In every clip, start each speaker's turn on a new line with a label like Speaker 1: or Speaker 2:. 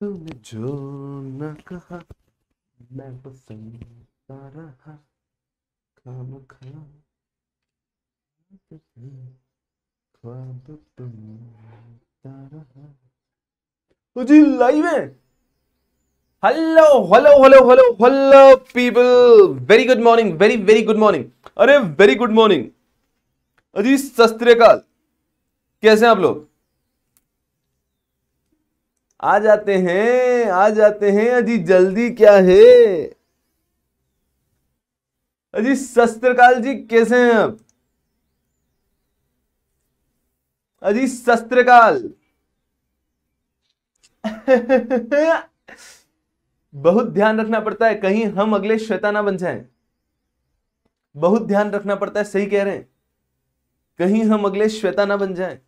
Speaker 1: तुमने जो न कहा मैं वो सुनता रहा काम खा ख्वाब रहा जी लाइव है hello hello hello hello hello people very good morning very very good morning अरे वेरी गुड मॉर्निंग अजी सस्त्रीकाल कैसे हैं आप लोग आ जाते हैं आ जाते हैं अजी जल्दी क्या है अजी शस्त्रकाल जी कैसे हैं आप अजी शस्त्रकाल बहुत ध्यान रखना पड़ता है कहीं हम अगले श्वेता ना बन जाएं बहुत ध्यान रखना पड़ता है सही कह रहे हैं कहीं हम अगले श्वेता ना बन जाएं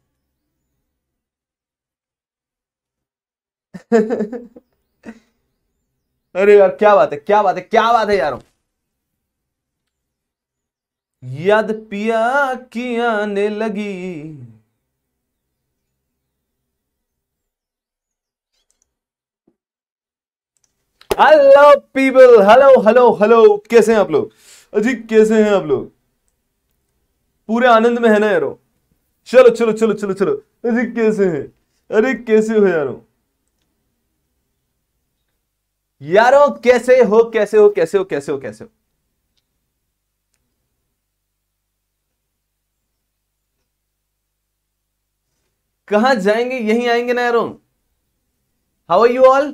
Speaker 1: अरे यार क्या बात है क्या बात है क्या बात है यार यद पिया किया ने लगी hello people hello hello hello कैसे हैं आप लोग अजी कैसे हैं आप लोग पूरे आनंद में है ना यारो चलो चलो चलो चलो चलो अजी कैसे हैं अरे कैसे हो यारो यारो कैसे हो कैसे हो कैसे हो कैसे हो कैसे हो कहा जाएंगे यहीं आएंगे ना यारो how are you all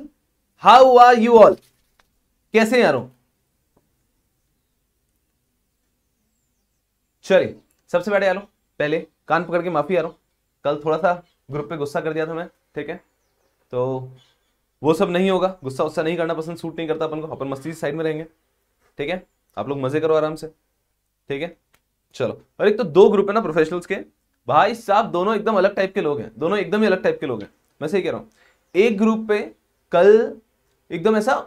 Speaker 1: how are you all कैसे यारो चलिए सबसे बड़े यारो पहले कान पकड़ के माफी यारो कल थोड़ा सा ग्रुप पे गुस्सा कर दिया था मैं ठीक है तो वो सब नहीं होगा गुस्सा उस्सा नहीं करना पसंद सूट नहीं करता अपन को अपन मस्ती साइड में रहेंगे ठीक है आप लोग मजे करो आराम से ठीक है चलो और एक तो दो ग्रुप है ना प्रोफेशनल्स के भाई साहब दोनों एकदम अलग टाइप के लोग हैं दोनों एकदम ही अलग टाइप के लोग हैं मैं सही कह रहा हूँ एक ग्रुप पे कल एकदम ऐसा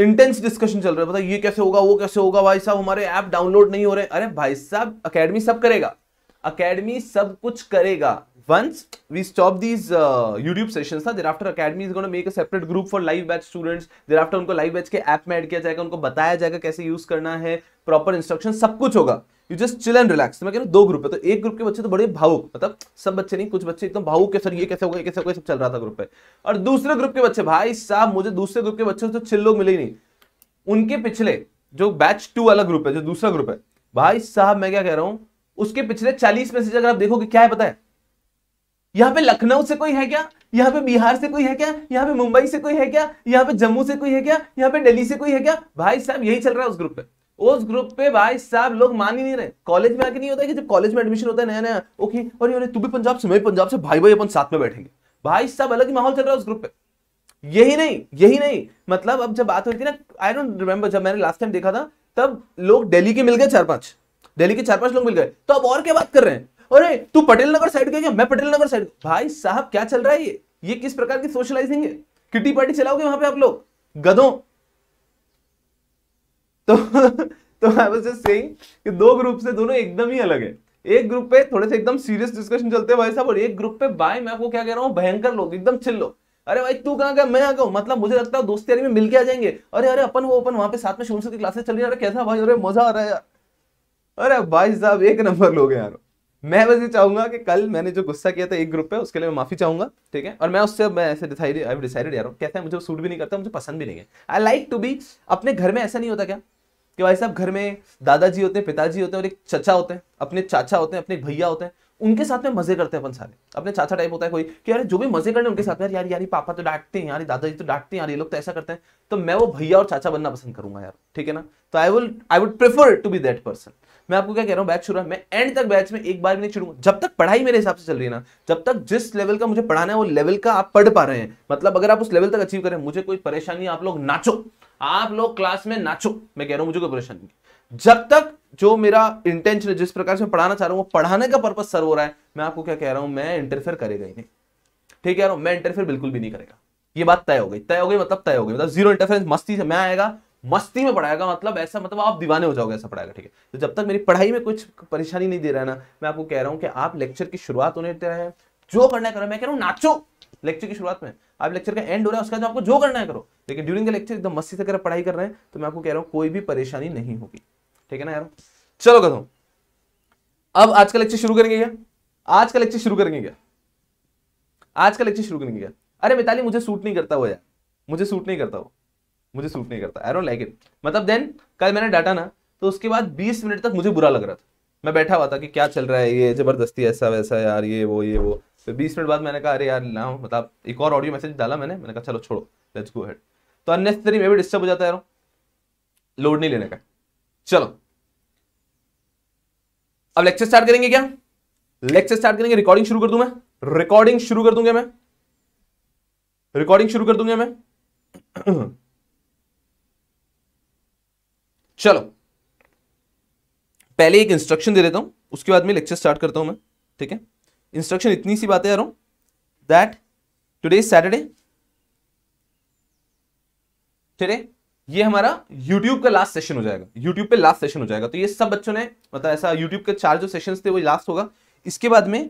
Speaker 1: इंटेंस डिस्कशन चल रहा है पता ये कैसे होगा वो कैसे होगा भाई साहब हमारे ऐप डाउनलोड नहीं हो रहे अरे भाई साहब अकेडमी सब करेगा अकेडमी सब कुछ करेगा once we stop these uh, YouTube sessions ना thereafter academy is going to make a separate group for live batch students thereafter उनको live batch के app में add किया जाएगा उनको बताया जाएगा कैसे use करना है proper instruction सब कुछ होगा you just chill and relax तो मैं कह रहा हूँ दो ग्रुप है तो एक ग्रुप के बच्चे तो बड़े भावुक मतलब सब बच्चे नहीं कुछ बच्चे एकदम भावुक के सर ये कैसे होगा ये कैसे होगा सब चल रहा था ग्रुप पे और दूसरे ग्रुप के बच्चे भाई साहब मुझे दूसरे ग्रुप के बच्चे तो चिल लोग मिले ही नहीं उनके पिछले जो बैच टू वाला ग्रुप है जो दूसरा ग्रुप है भाई साहब मैं क्या कह रहा हूँ उसके पिछले चालीस में से अगर आप देखोगे क्या है पता है यहाँ पे लखनऊ से कोई है क्या यहाँ पे बिहार से कोई है क्या यहाँ पे मुंबई से कोई है क्या यहाँ पे जम्मू से कोई है क्या यहाँ पे दिल्ली से कोई है क्या भाई साहब यही चल रहा है उस ग्रुप पे उस ग्रुप पे भाई साहब लोग मान ही नहीं रहे कॉलेज में आके नहीं होता है कि जब कॉलेज में एडमिशन होता है नया नया ओके और ये तू भी पंजाब से मैं पंजाब से भाई भाई अपन साथ में बैठेंगे भाई साहब अलग ही माहौल चल रहा है उस ग्रुप पे यही नहीं यही नहीं मतलब अब जब बात हुई थी ना आई डोंट रिमेम्बर जब मैंने लास्ट टाइम देखा था तब लोग दिल्ली के मिल गए चार पांच दिल्ली के चार पांच लोग मिल गए तो अब और क्या बात कर रहे हैं अरे तू पटेल नगर साइड का क्या मैं पटेल नगर साइड भाई साहब क्या चल रहा है ये ये किस प्रकार की सोशलाइजिंग है किटी पार्टी चलाओगे वहां पे आप लोग गधों तो तो आई वाज जस्ट सेइंग कि दो ग्रुप से दोनों एकदम ही अलग है एक ग्रुप पे थोड़े से एकदम सीरियस डिस्कशन चलते हैं भाई साहब और एक ग्रुप पे भाई मैं आपको क्या कह रहा हूँ भयंकर लोग एकदम चिल्लो अरे भाई तू कहाँ गया मैं आ गया मतलब मुझे लगता है दोस्त यारी में मिलके आ जाएंगे अरे अरे अपन वो अपन वहां पे साथ में शून्य से क्लासेस चल रही है अरे कैसा भाई अरे मजा आ रहा है यार अरे भाई साहब एक नंबर लोग हैं यार मैं बस ये चाहूंगा कि कल मैंने जो गुस्सा किया था एक ग्रुप पे उसके लिए मैं माफी चाहूंगा ठीक है और मैं उससे मैं ऐसे डिसाइड आई डिसाइडेड यार कहते हैं मुझे सूट भी नहीं करता मुझे पसंद भी नहीं है आई लाइक टू बी अपने घर में ऐसा नहीं होता क्या कि भाई साहब घर में दादाजी होते हैं पिताजी होते हैं और एक चाचा होते हैं अपने चाचा होते हैं अपने भैया होते हैं उनके साथ में मजे करते हैं अपन सारे अपने चाचा टाइप होता है कोई कि यार जो भी मजे करने उनके साथ में यार यार पापा तो डांटते हैं यार दादाजी तो डांटते हैं यार ये लोग तो ऐसा करते हैं तो मैं वो भैया और चाचा बनना पसंद करूंगा यार ठीक है ना तो I will I would prefer to be that person मैं आपको क्या कह रहा हूँ बैच शुरू है मैं एंड तक बैच में एक बार भी नहीं छुड़ूंगा जब तक पढ़ाई मेरे हिसाब से चल रही है ना जब तक जिस लेवल का मुझे पढ़ाना है वो लेवल का आप पढ़ पा रहे हैं मतलब अगर आप उस लेवल तक अचीव करें मुझे कोई परेशानी आप लोग नाचो आप लोग क्लास में नाचो मैं कह रहा हूँ मुझे कोई परेशानी नहीं जब तक जो मेरा इंटेंशन है जिस प्रकार से मैं पढ़ाना चाह रहा हूँ वो पढ़ाने का पर्पज सर्व हो रहा है मैं आपको क्या कह रहा हूँ मैं इंटरफेयर करेगा ही नहीं ठीक है मैं इंटरफेयर बिल्कुल भी नहीं करेगा ये बात तय हो गई तय हो गई मतलब तय हो गई मतलब जीरो इंटरफेरेंस मस्ती से मैं आएगा मस्ती में पढ़ाएगा मतलब ऐसा मतलब आप दीवाने हो जाओगे ऐसा पढ़ाएगा ठीक है तो जब तक मेरी पढ़ाई में कुछ परेशानी नहीं दे रहा है ना मैं आपको कह रहा हूँ कि आप लेक्चर की शुरुआत होने दे रहे हैं जो करना है करो मैं कह रहा हूँ नाचो लेक्चर की शुरुआत में आप लेक्चर का एंड हो रहा है उसका जो आपको जो करना है करो लेकिन ड्यूरिंग द लेक्चर एकदम मस्ती से अगर पढ़ाई कर रहे हैं तो मैं आपको कह रहा हूँ कोई भी परेशानी नहीं होगी ठीक है ना यार चलो कदम अब आज का लेक्चर शुरू करेंगे क्या आज का लेक्चर शुरू करेंगे क्या आज का लेक्चर शुरू करेंगे क्या अरे मिताली मुझे सूट नहीं करता वो यार मुझे सूट नहीं करता वो मुझे सूट नहीं करता आई डोंट लाइक इट मतलब देन कल मैंने डाटा ना तो उसके बाद बीस मिनट तक मुझे बुरा लग रहा था मैं बैठा हुआ था कि क्या चल रहा है ये जबरदस्ती ऐसा वैसा यार ये वो ये वो फिर बीस मिनट बाद मैंने कहा अरे यार ना मतलब एक और ऑडियो मैसेज डाला मैंने मैंने कहा चलो छोड़ो लेट्स गो हेड तो अननेसेसरी में भी डिस्टर्ब हो जाता है लोड नहीं लेने का चलो अब लेक्चर स्टार्ट करेंगे क्या लेक्चर स्टार्ट करेंगे रिकॉर्डिंग शुरू कर दूं मैं रिकॉर्डिंग शुरू कर दूंगा मैं रिकॉर्डिंग शुरू कर दूंगा मैं हाँ। चलो पहले एक इंस्ट्रक्शन दे देता हूं उसके बाद में लेक्चर स्टार्ट करता हूं मैं ठीक है इंस्ट्रक्शन इतनी सी बातें आ रहा हूं दैट टुडे सैटरडे ठीक है ये हमारा YouTube का लास्ट सेशन हो जाएगा YouTube पे लास्ट सेशन हो जाएगा तो ये सब बच्चों ने मतलब ऐसा YouTube के चार जो सेशन थे वो लास्ट होगा इसके बाद में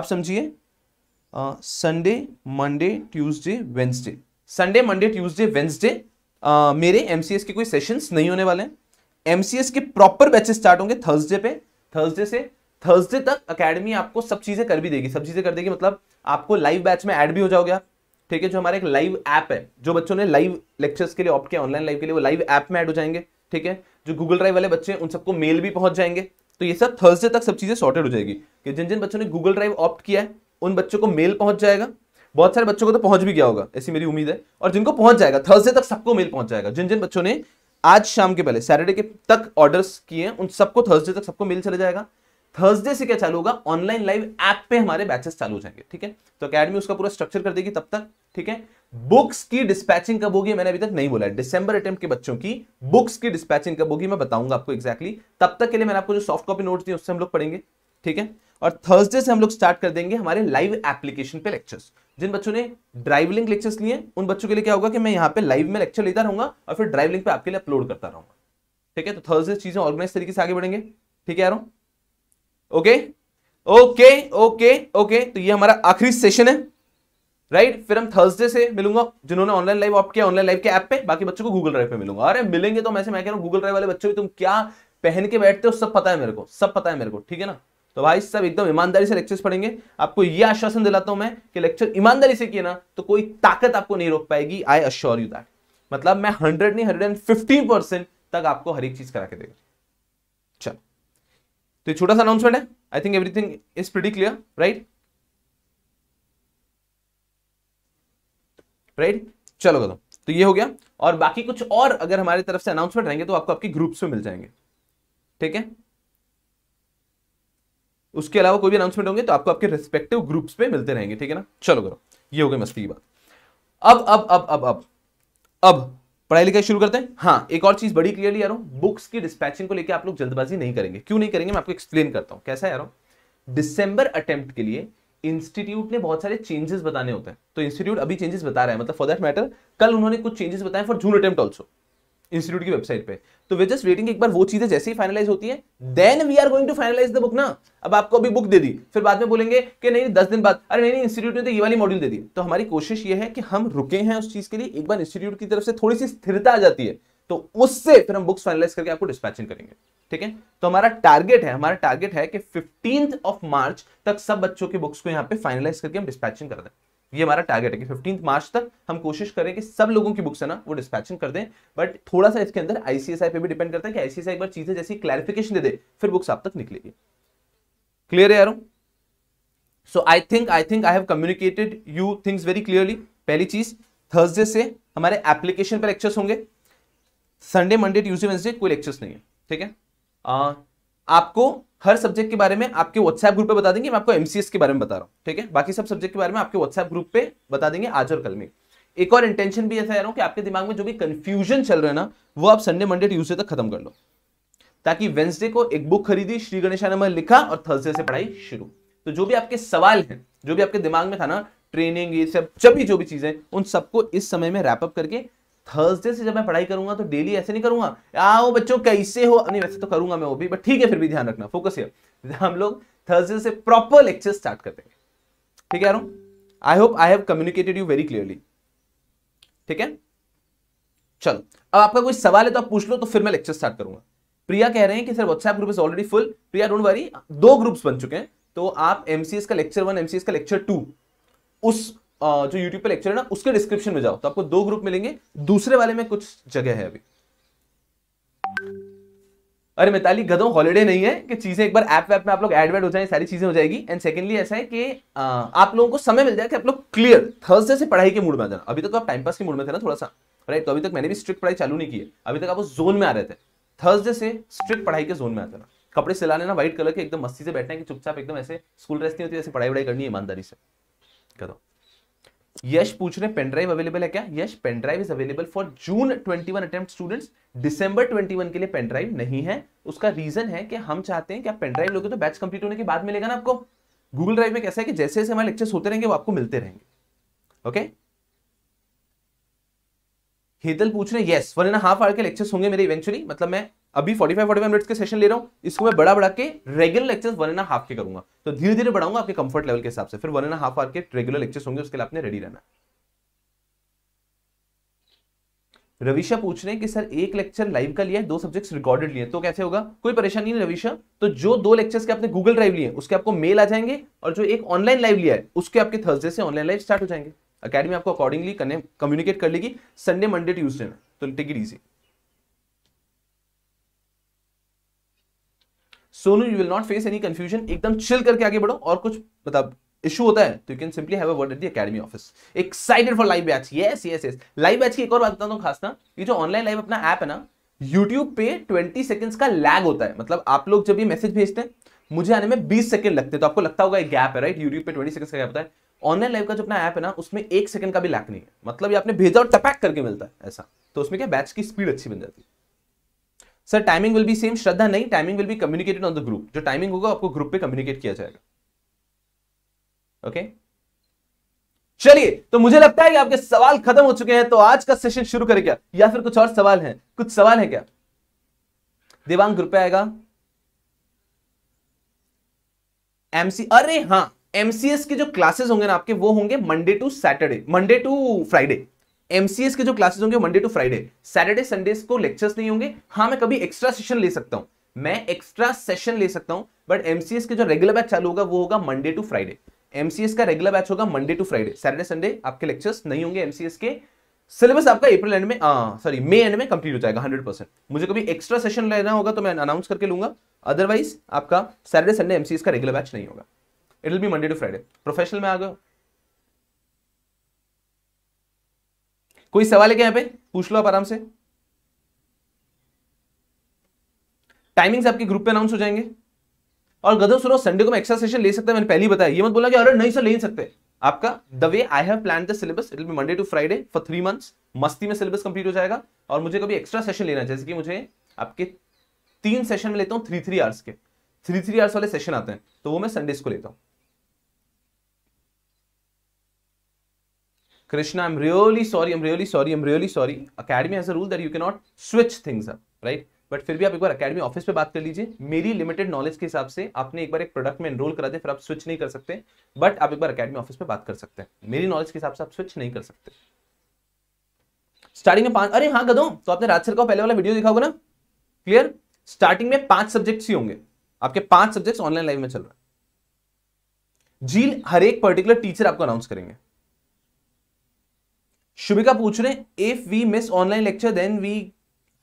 Speaker 1: आप समझिए Sunday Monday Tuesday Wednesday Sunday Monday Tuesday Wednesday मेरे एमसीएस के कोई सेशंस नहीं होने वाले हैं एमसीएस के प्रॉपर बैचेस स्टार्ट होंगे थर्सडे पे थर्सडे से थर्सडे तक अकेडमी आपको सब चीजें कर भी देगी सब चीजें कर देगी मतलब आपको लाइव बैच में ऐड भी हो जाओगे ठीक है जो हमारा एक लाइव ऐप है जो बच्चों ने लाइव लेक्चर्स के लिए ऑप्ट किया ऑनलाइन लाइव के लिए वो लाइव ऐप में ऐड हो जाएंगे ठीक है जो गूगल ड्राइव वाले बच्चे हैं उन सबको मेल भी पहुंच जाएंगे तो ये सब थर्सडे तक सब चीजें सॉर्टेड हो जाएगी कि जिन जिन बच्चों ने गूगल ड्राइव ऑप्ट किया है उन बच्चों को मेल पहुंच जाएगा बहुत सारे बच्चों को तो पहुंच भी गया होगा ऐसी मेरी उम्मीद है और जिनको पहुंच जाएगा थर्सडे तक सबको मेल पहुंच जाएगा जिन जिन बच्चों ने आज शाम के पहले सैटरडे के तक ऑर्डर किए उन सबको थर्सडे तक सबको मिल चले जाएगा थर्सडे से क्या चालू होगा ऑनलाइन लाइव ऐप पे हमारे बैचेस चालू हो जाएंगे ठीक है तो अकेडमी उसका पूरा स्ट्रक्चर कर देगी तब तक ठीक है बुक्स की डिस्पैचिंग कब होगी मैंने अभी तक नहीं बोला डिसंबर अटेम्प्ट के बच्चों की बुक्स की डिस्पैचिंग कब होगी मैं बताऊंगा आपको एक्जैक्टली exactly. तब तक के लिए मैंने आपको जो सॉफ्ट कॉपी नोट दी उससे हम लोग पढ़ेंगे ठीक है और थर्सडे से हम लोग स्टार्ट कर देंगे हमारे लाइव एप्लीकेशन पे लेक्चर्स जिन बच्चों ने ड्राइव लिंक लेक्चर्स लिए उन बच्चों के लिए क्या होगा कि मैं यहाँ पे लाइव में लेक्चर लेता रहूंगा और फिर ड्राइव लिंक पे आपके लिए अपलोड करता रहूंगा ठीक है तो थर्सडे चीजें ऑर्गेनाइज तरीके से आगे बढ़ेंगे ठीक है यारों ओके ओके ओके ओके तो ये हमारा आखिरी सेशन है राइट right? फिर हम थर्सडे से मिलूंगा जिन्होंने ऑनलाइन लाइव ऑप्ट किया ऑनलाइन लाइव के ऐप पे बाकी बच्चों को गूगल ड्राइव पे मिलूंगा अरे मिलेंगे तो मैं कह रहा हूँ गूगल ड्राइव वाले बच्चों तुम क्या पहन के बैठते हो सब पता है मेरे को सब पता है मेरे को ठीक है ना तो भाई सब एकदम ईमानदारी से लेक्चर्स पढ़ेंगे आपको ये आश्वासन दिलाता हूं मैं कि लेक्चर ईमानदारी से किए ना तो कोई ताकत आपको नहीं रोक पाएगी आई अश्योर यू दैट मतलब मैं हंड्रेड नहीं हंड्रेड एंड फिफ्टीन परसेंट तक आपको हर एक चीज करा के देगा चलो तो छोटा सा अनाउंसमेंट है I think everything is pretty clear right right चलो गौतम तो ये हो गया और बाकी कुछ और अगर हमारी तरफ से अनाउंसमेंट रहेंगे तो आपको आपके ग्रुप्स में मिल जाएंगे ठीक है उसके अलावा कोई भी अनाउंसमेंट होंगे तो आपको आपके रिस्पेक्टिव ग्रुप्स पे मिलते रहेंगे ठीक है ना चलो करो ये हो गई मस्ती की बात अब अब अब अब अब अब पढ़ाई लिखाई शुरू करते हैं हाँ एक और चीज बड़ी क्लियरली यारो बुक्स की डिस्पैचिंग को लेकर आप लोग जल्दबाजी नहीं करेंगे क्यों नहीं करेंगे मैं आपको एक्सप्लेन करता हूँ कैसा यार डिसंबर अटेम्प्ट के लिए इंस्टीट्यूट ने बहुत सारे चेंजेस बताने होते हैं तो इंस्टीट्यूट अभी चेंजेस बता रहा है मतलब फॉर दैट मैटर कल उन्होंने कुछ चेंजेस बताए for June attempt also institute की वेबसाइट पे तो वे जस्ट वेटिंग एक बार वो चीजें जैसे ही फाइनलाइज होती है then we are going to finalise the book ना अब आपको अभी बुक दे दी फिर बाद में बोलेंगे कि नहीं दस दिन बाद अरे नहीं नहीं इंस्टीट्यूट ने तो ये वाली मॉड्यूल दे दी तो हमारी कोशिश ये है कि हम रुके हैं उस चीज के लिए एक बार इंस्टीट्यूट की तरफ से थोड़ी सी स्थिरता आ जाती है तो उससे फिर हम बुक्स फाइनलाइज करके आपको डिस्पैचिंग करेंगे ठीक है तो हमारा टारगेट है हमारा टारगेट है कि फिफ्टींथ ऑफ मार्च तक सब बच्चों के बुक्स को यहाँ पे फाइनलाइज करके हम डिस्पैचिंग कर दें ये हमारा टारगेट है कि फिफ्टीन मार्च तक हम कोशिश करें कि सब लोगों की बुक्स है ना वो डिस्पैचिंग कर दें बट थोड़ा सा इसके अंदर आईसीएसआई पे भी डिपेंड करता है कि आईसीएसआई एक बार चीजें जैसी क्लैरिफिकेशन दे दे फिर बुक्स आप तक निकलेगी क्लियर है यार so I think I think I have communicated you things very clearly पहली चीज थर्सडे से हमारे एप्लीकेशन पर लेक्चर्स होंगे संडे मंडे ट्यूजडे वेंसडे कोई लेक्चर्स नहीं है ठीक है आपको हर सब्जेक्ट के बारे में आपके व्हाट्सएप ग्रुप पे बता देंगे मैं आपको एमसीएस के बारे में बता रहा हूँ ठीक है बाकी सब सब्जेक्ट के बारे में आपके व्हाट्सएप ग्रुप पे बता देंगे आज और कल में एक और इंटेंशन भी ऐसा रहा हूँ कि आपके दिमाग में जो भी कंफ्यूजन चल रहा है ना वो आप संडे मंडे ट्यूजडे तक खत्म कर लो ताकि वेंसडे को एक बुक खरीदी श्री गणेशानमय लिखा और थर्सडे से पढ़ाई शुरू तो जो भी आपके सवाल हैं जो भी आपके दिमाग में था ना ट्रेनिंग ये सब जब भी जो भी चीजें उन सबको इस समय में रैपअप करके थर्सडे से जब मैं पढ़ाई करूंगा तो डेली ऐसे नहीं करूंगा आओ बच्चों कैसे हो नहीं वैसे तो करूंगा मैं वो भी बट ठीक है फिर भी ध्यान रखना फोकस है हम लोग थर्सडे से प्रॉपर लेक्चर स्टार्ट करते हैं ठीक है I hope I have communicated you very clearly ठीक है चलो अब आपका कोई सवाल है तो आप पूछ लो तो फिर मैं लेक्चर स्टार्ट करूंगा प्रिया कह रहे हैं कि sir WhatsApp group is already full Priya don't worry दो ग्रुप्स बन चुके हैं तो आप एमसीएस का लेक्चर वन एमसीएस का लेक्चर टू उस जो यूट्यूब पे लेक्चर है ना उसके डिस्क्रिप्शन में जाओ तो आपको दो ग्रुप मिलेंगे दूसरे वाले में कुछ जगह है अभी अरे मिताली गधो हॉलीडे नहीं है कि चीजें एक बार ऐप वैप में आप लोग एडवेड हो जाए सारी चीजें हो जाएगी एंड सेकंडली ऐसा है कि आ, आप लोगों को समय मिल जाए कि आप लोग क्लियर थर्सडे से पढ़ाई के मूड में आ जाना अभी तक तो आप टाइम पास के मूड में थे ना थोड़ा सा राइट तो अभी तक मैंने भी स्ट्रिक्ट पढ़ाई चालू नहीं की है अभी तक आप जोन में आ रहे थे थर्सडे से स्ट्रिक्ट पढ़ाई के जोन में आ जाना कपड़े सिलाने ना व्हाइट कलर के एकदम मस्ती से बैठना है कि चुपचाप एकदम ऐसे स्कूल ड्रेस नहीं होती ऐसे पढ़ाई वढ़ाई करनी है ईमानदारी से कदम यश पूछ रहे पेन ड्राइव अवेलेबल है क्या Yash pen drive is available for June 21 attempt students twenty 21 के लिए पेन ड्राइव नहीं है उसका रीजन है कि हम चाहते हैं कि आप पेन ड्राइव लोगे तो बैच कंप्लीट होने के बाद मिलेगा ना आपको गूगल ड्राइव में कैसा है कि जैसे जैसे हमारे लेक्चर्स होते रहेंगे वो आपको मिलते रहेंगे ओके हेतल पूछ रहे yes one and half hour के लेक्चर्स होंगे मेरे इवेंचुअली मतलब मैं अभी 45 45 मिनट्स के सेशन ले रहा हूँ इसको मैं बड़ा बड़ा के regular lectures one and half के करूंगा तो धीरे धीरे बढ़ाऊंगा आपके कंफर्ट लेवल के हिसाब से फिर वन एंड हाफ आर के रेगुलर लेक्चर्स होंगे उसके लिए आपने रेडी रहना रविशा पूछ रहे हैं कि सर एक लेक्चर लाइव का लिया है दो सब्जेक्ट्स रिकॉर्डेड लिए तो कैसे होगा कोई परेशानी नहीं रविशा तो जो दो लेक्चर्स के आपने गूगल ड्राइव लिए उसके आपको मेल आ जाएंगे और जो एक ऑनलाइन लाइव लिया है उसके आपके थर्सडे से ऑनलाइन लाइव स्टार्ट हो जाएंगे अकेडमी आपको अकॉर्डिंगली कम्युनिकेट कर लेगी संडे मंडे ट्यूजडे में तो take it easy Sonu you will not face any confusion एकदम चिल करके आगे बढ़ो और कुछ मतलब इशू होता है तो you can simply have a word at the academy office excited for live batch yes yes yes live batch की एक और बात बताता हूँ खास ना ये जो ऑनलाइन लाइव अपना ऐप है ना यूट्यूब पे 20 सेकंड्स का लैग होता है मतलब आप लोग जब ये मैसेज भेजते हैं मुझे आने में 20 सेकंड लगते हैं तो आपको लगता होगा एक गैप है राइट यूट्यूब पे 20 सेकंड्स का गैप होता है ऑनलाइन लाइव का जो अपना ऐप है ना उसमें एक सेकंड का भी लैक नहीं है मतलब ये आपने भेजा और टपैक करके मिलता है ऐसा तो उसमें क्या बैच की स्पीड अच्छी बन जाती है sir timing will be same Shraddha नहीं timing will be communicated on the group जो टाइमिंग होगा आपको ग्रुप पे कम्युनिकेट किया जाएगा ओके okay? चलिए तो मुझे लगता है कि आपके सवाल खत्म हो चुके हैं तो आज का सेशन शुरू करें क्या या फिर कुछ और सवाल है कुछ सवाल है क्या देवांग ग्रुप पे आएगा एमसी अरे हाँ एमसीएस के जो क्लासेस होंगे ना आपके वो होंगे Monday to Saturday Monday to Friday MCS के जो क्लासेस होंगे Monday to Friday Saturday Sunday को लेक्चर्स नहीं होंगे हाँ मैं कभी एक्स्ट्रा सेशन ले सकता हूँ मैं एक्स्ट्रा सेशन ले सकता हूँ बट एमसीएस के जो रेगुलर बैच चालू होगा वो होगा मंडे टू फ्राइडे एमसीएस का रेगुलर बैच होगा Monday to Friday Saturday Sunday आपके लेक्चर्स नहीं होंगे एमसीएस के सिलेबस आपका अप्रैल एंड में सॉरी मई एंड में कंप्लीट हो जाएगा हंड्रेड परसेंट मुझे कभी एक्स्ट्रा सेशन लेना होगा तो मैं अनाउंस करके लूंगा अदरवाइज आपका सैटरडे संडे एमसीएस का रेगुलर बैच नहीं होगा it will be Monday to Friday professional में आ गए कोई सवाल है क्या यहां पे पूछ लो आप आराम से टाइमिंग्स आपके ग्रुप पे अनाउंस हो जाएंगे और गधो सुनो संडे को मैं एक्स्ट्रा सेशन ले सकता मैंने पहले बताया ये मत बोला कि अरे नहीं सर ले सकते आपका the way I have plan the syllabus it be Monday to Friday for three months मस्ती में सिलेबस कंप्लीट हो जाएगा और मुझे कभी एक्स्ट्रा सेशन लेना जैसे कि मुझे आपके तीन सेशन में लेता हूँ थ्री थ्री आवर्स के थ्री थ्री आवर्स वाले सेशन आते हैं तो वो मैं संडेज को लेता हूँ Krishna, I'm really sorry, I'm really sorry, I'm really sorry. Academy has a rule that you cannot switch things up, right? But फिर भी आप एक बार अकेडमी ऑफिस पे बात कर लीजिए मेरी लिमिटेड नॉलेज के हिसाब से आपने एक बार एक प्रोडक्ट में एनरोल करा दे फिर आप स्विच नहीं कर सकते बट आप एक बार अकेडमी ऑफिस पे बात कर सकते हैं मेरी नॉलेज के हिसाब से आप स्विच नहीं कर सकते स्टार्टिंग में पांच अरे हाँ गदो तो आपने राजसर का पहले वाला वीडियो दिखा होगा ना क्लियर स्टार्टिंग में पांच सब्जेक्ट्स ही होंगे आपके पांच सब्जेक्ट्स ऑनलाइन लाइव में चल रहे हैं झील हर एक पर्टिकुलर टीचर आपको अनाउंस करेंगे शुभिका पूछ रहे हैं if we miss online lecture then we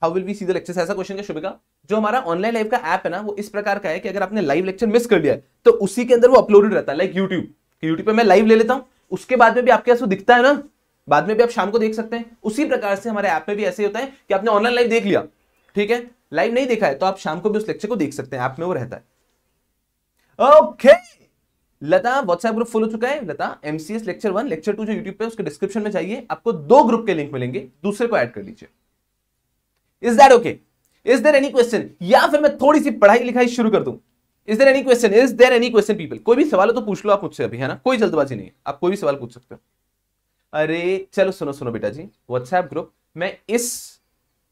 Speaker 1: how will we see the lecture ऐसा क्वेश्चन है शुभिका जो हमारा ऑनलाइन लाइव का ऐप है ना वो इस प्रकार का है कि अगर आपने लाइव लेक्चर मिस कर लिया तो उसी के अंदर वो अपलोडेड रहता है लाइक यूट्यूब यूट्यूब पे मैं लाइव ले लेता हूँ उसके बाद में भी आपके पास वो दिखता है ना बाद में भी आप शाम को देख सकते हैं उसी प्रकार से हमारे ऐप में भी ऐसे होता है कि आपने ऑनलाइन लाइव देख लिया ठीक है लाइव नहीं देखा है तो आप शाम को भी उस लेक्चर को देख सकते हैं ऐप में वो रहता है okay okay. Lata WhatsApp group full हो चुका है Lata MCS lecture one lecture two जो यूट्यूब पे उसके डिस्क्रिप्शन में चाहिए आपको दो ग्रुप के लिंक मिलेंगे दूसरे को ऐड कर लीजिए is that okay is there any question या फिर मैं थोड़ी सी पढ़ाई लिखाई शुरू कर दू is there any question is there any question people कोई भी सवाल हो तो पूछ लो आप मुझसे अभी है ना कोई जल्दबाजी नहीं है आप कोई भी सवाल पूछ सकते हो अरे चलो सुनो सुनो बेटा जी व्हाट्सएप ग्रुप मैं इस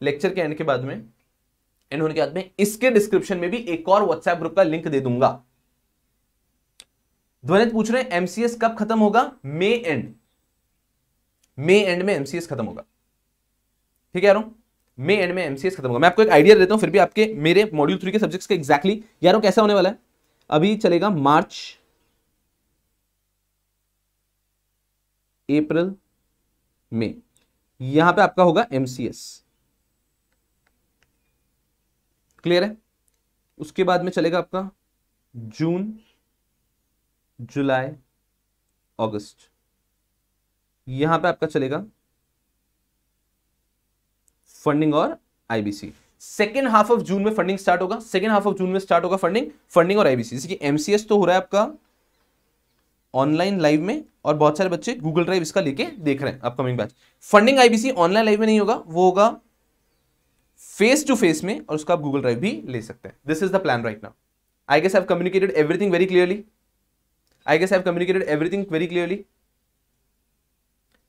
Speaker 1: लेक्चर के एंड के बाद में एंड होने के बाद में इसके डिस्क्रिप्शन में भी एक और व्हाट्सएप ग्रुप का लिंक दे दूंगा ध्वनित पूछ रहे हैं एमसीएस कब खत्म होगा मे एंड मे एंड में एमसीएस खत्म होगा ठीक है मे एंड में एमसीएस खत्म होगा मैं आपको एक आइडिया देता हूं फिर भी आपके मेरे मॉड्यूल थ्री के सब्जेक्ट्स के एक्जैक्टली यारो कैसा होने वाला है अभी चलेगा मार्च अप्रैल मे यहां पे आपका होगा एमसीएस क्लियर है उसके बाद में चलेगा आपका जून जुलाई अगस्त यहां पे आपका चलेगा फंडिंग और IBC second half of June में फंडिंग स्टार्ट होगा सेकेंड हाफ ऑफ जून में स्टार्ट होगा फंडिंग फंडिंग और आईबीसी जैसे कि एमसीएस तो हो रहा है आपका ऑनलाइन लाइव में और बहुत सारे बच्चे गूगल ड्राइव इसका लेके देख रहे हैं upcoming batch funding IBC online live में नहीं होगा वो होगा फेस टू फेस में और उसका आप गूगल ड्राइव भी ले सकते हैं this is the plan right now I guess have communicated everything very clearly I guess I communicated everything very clearly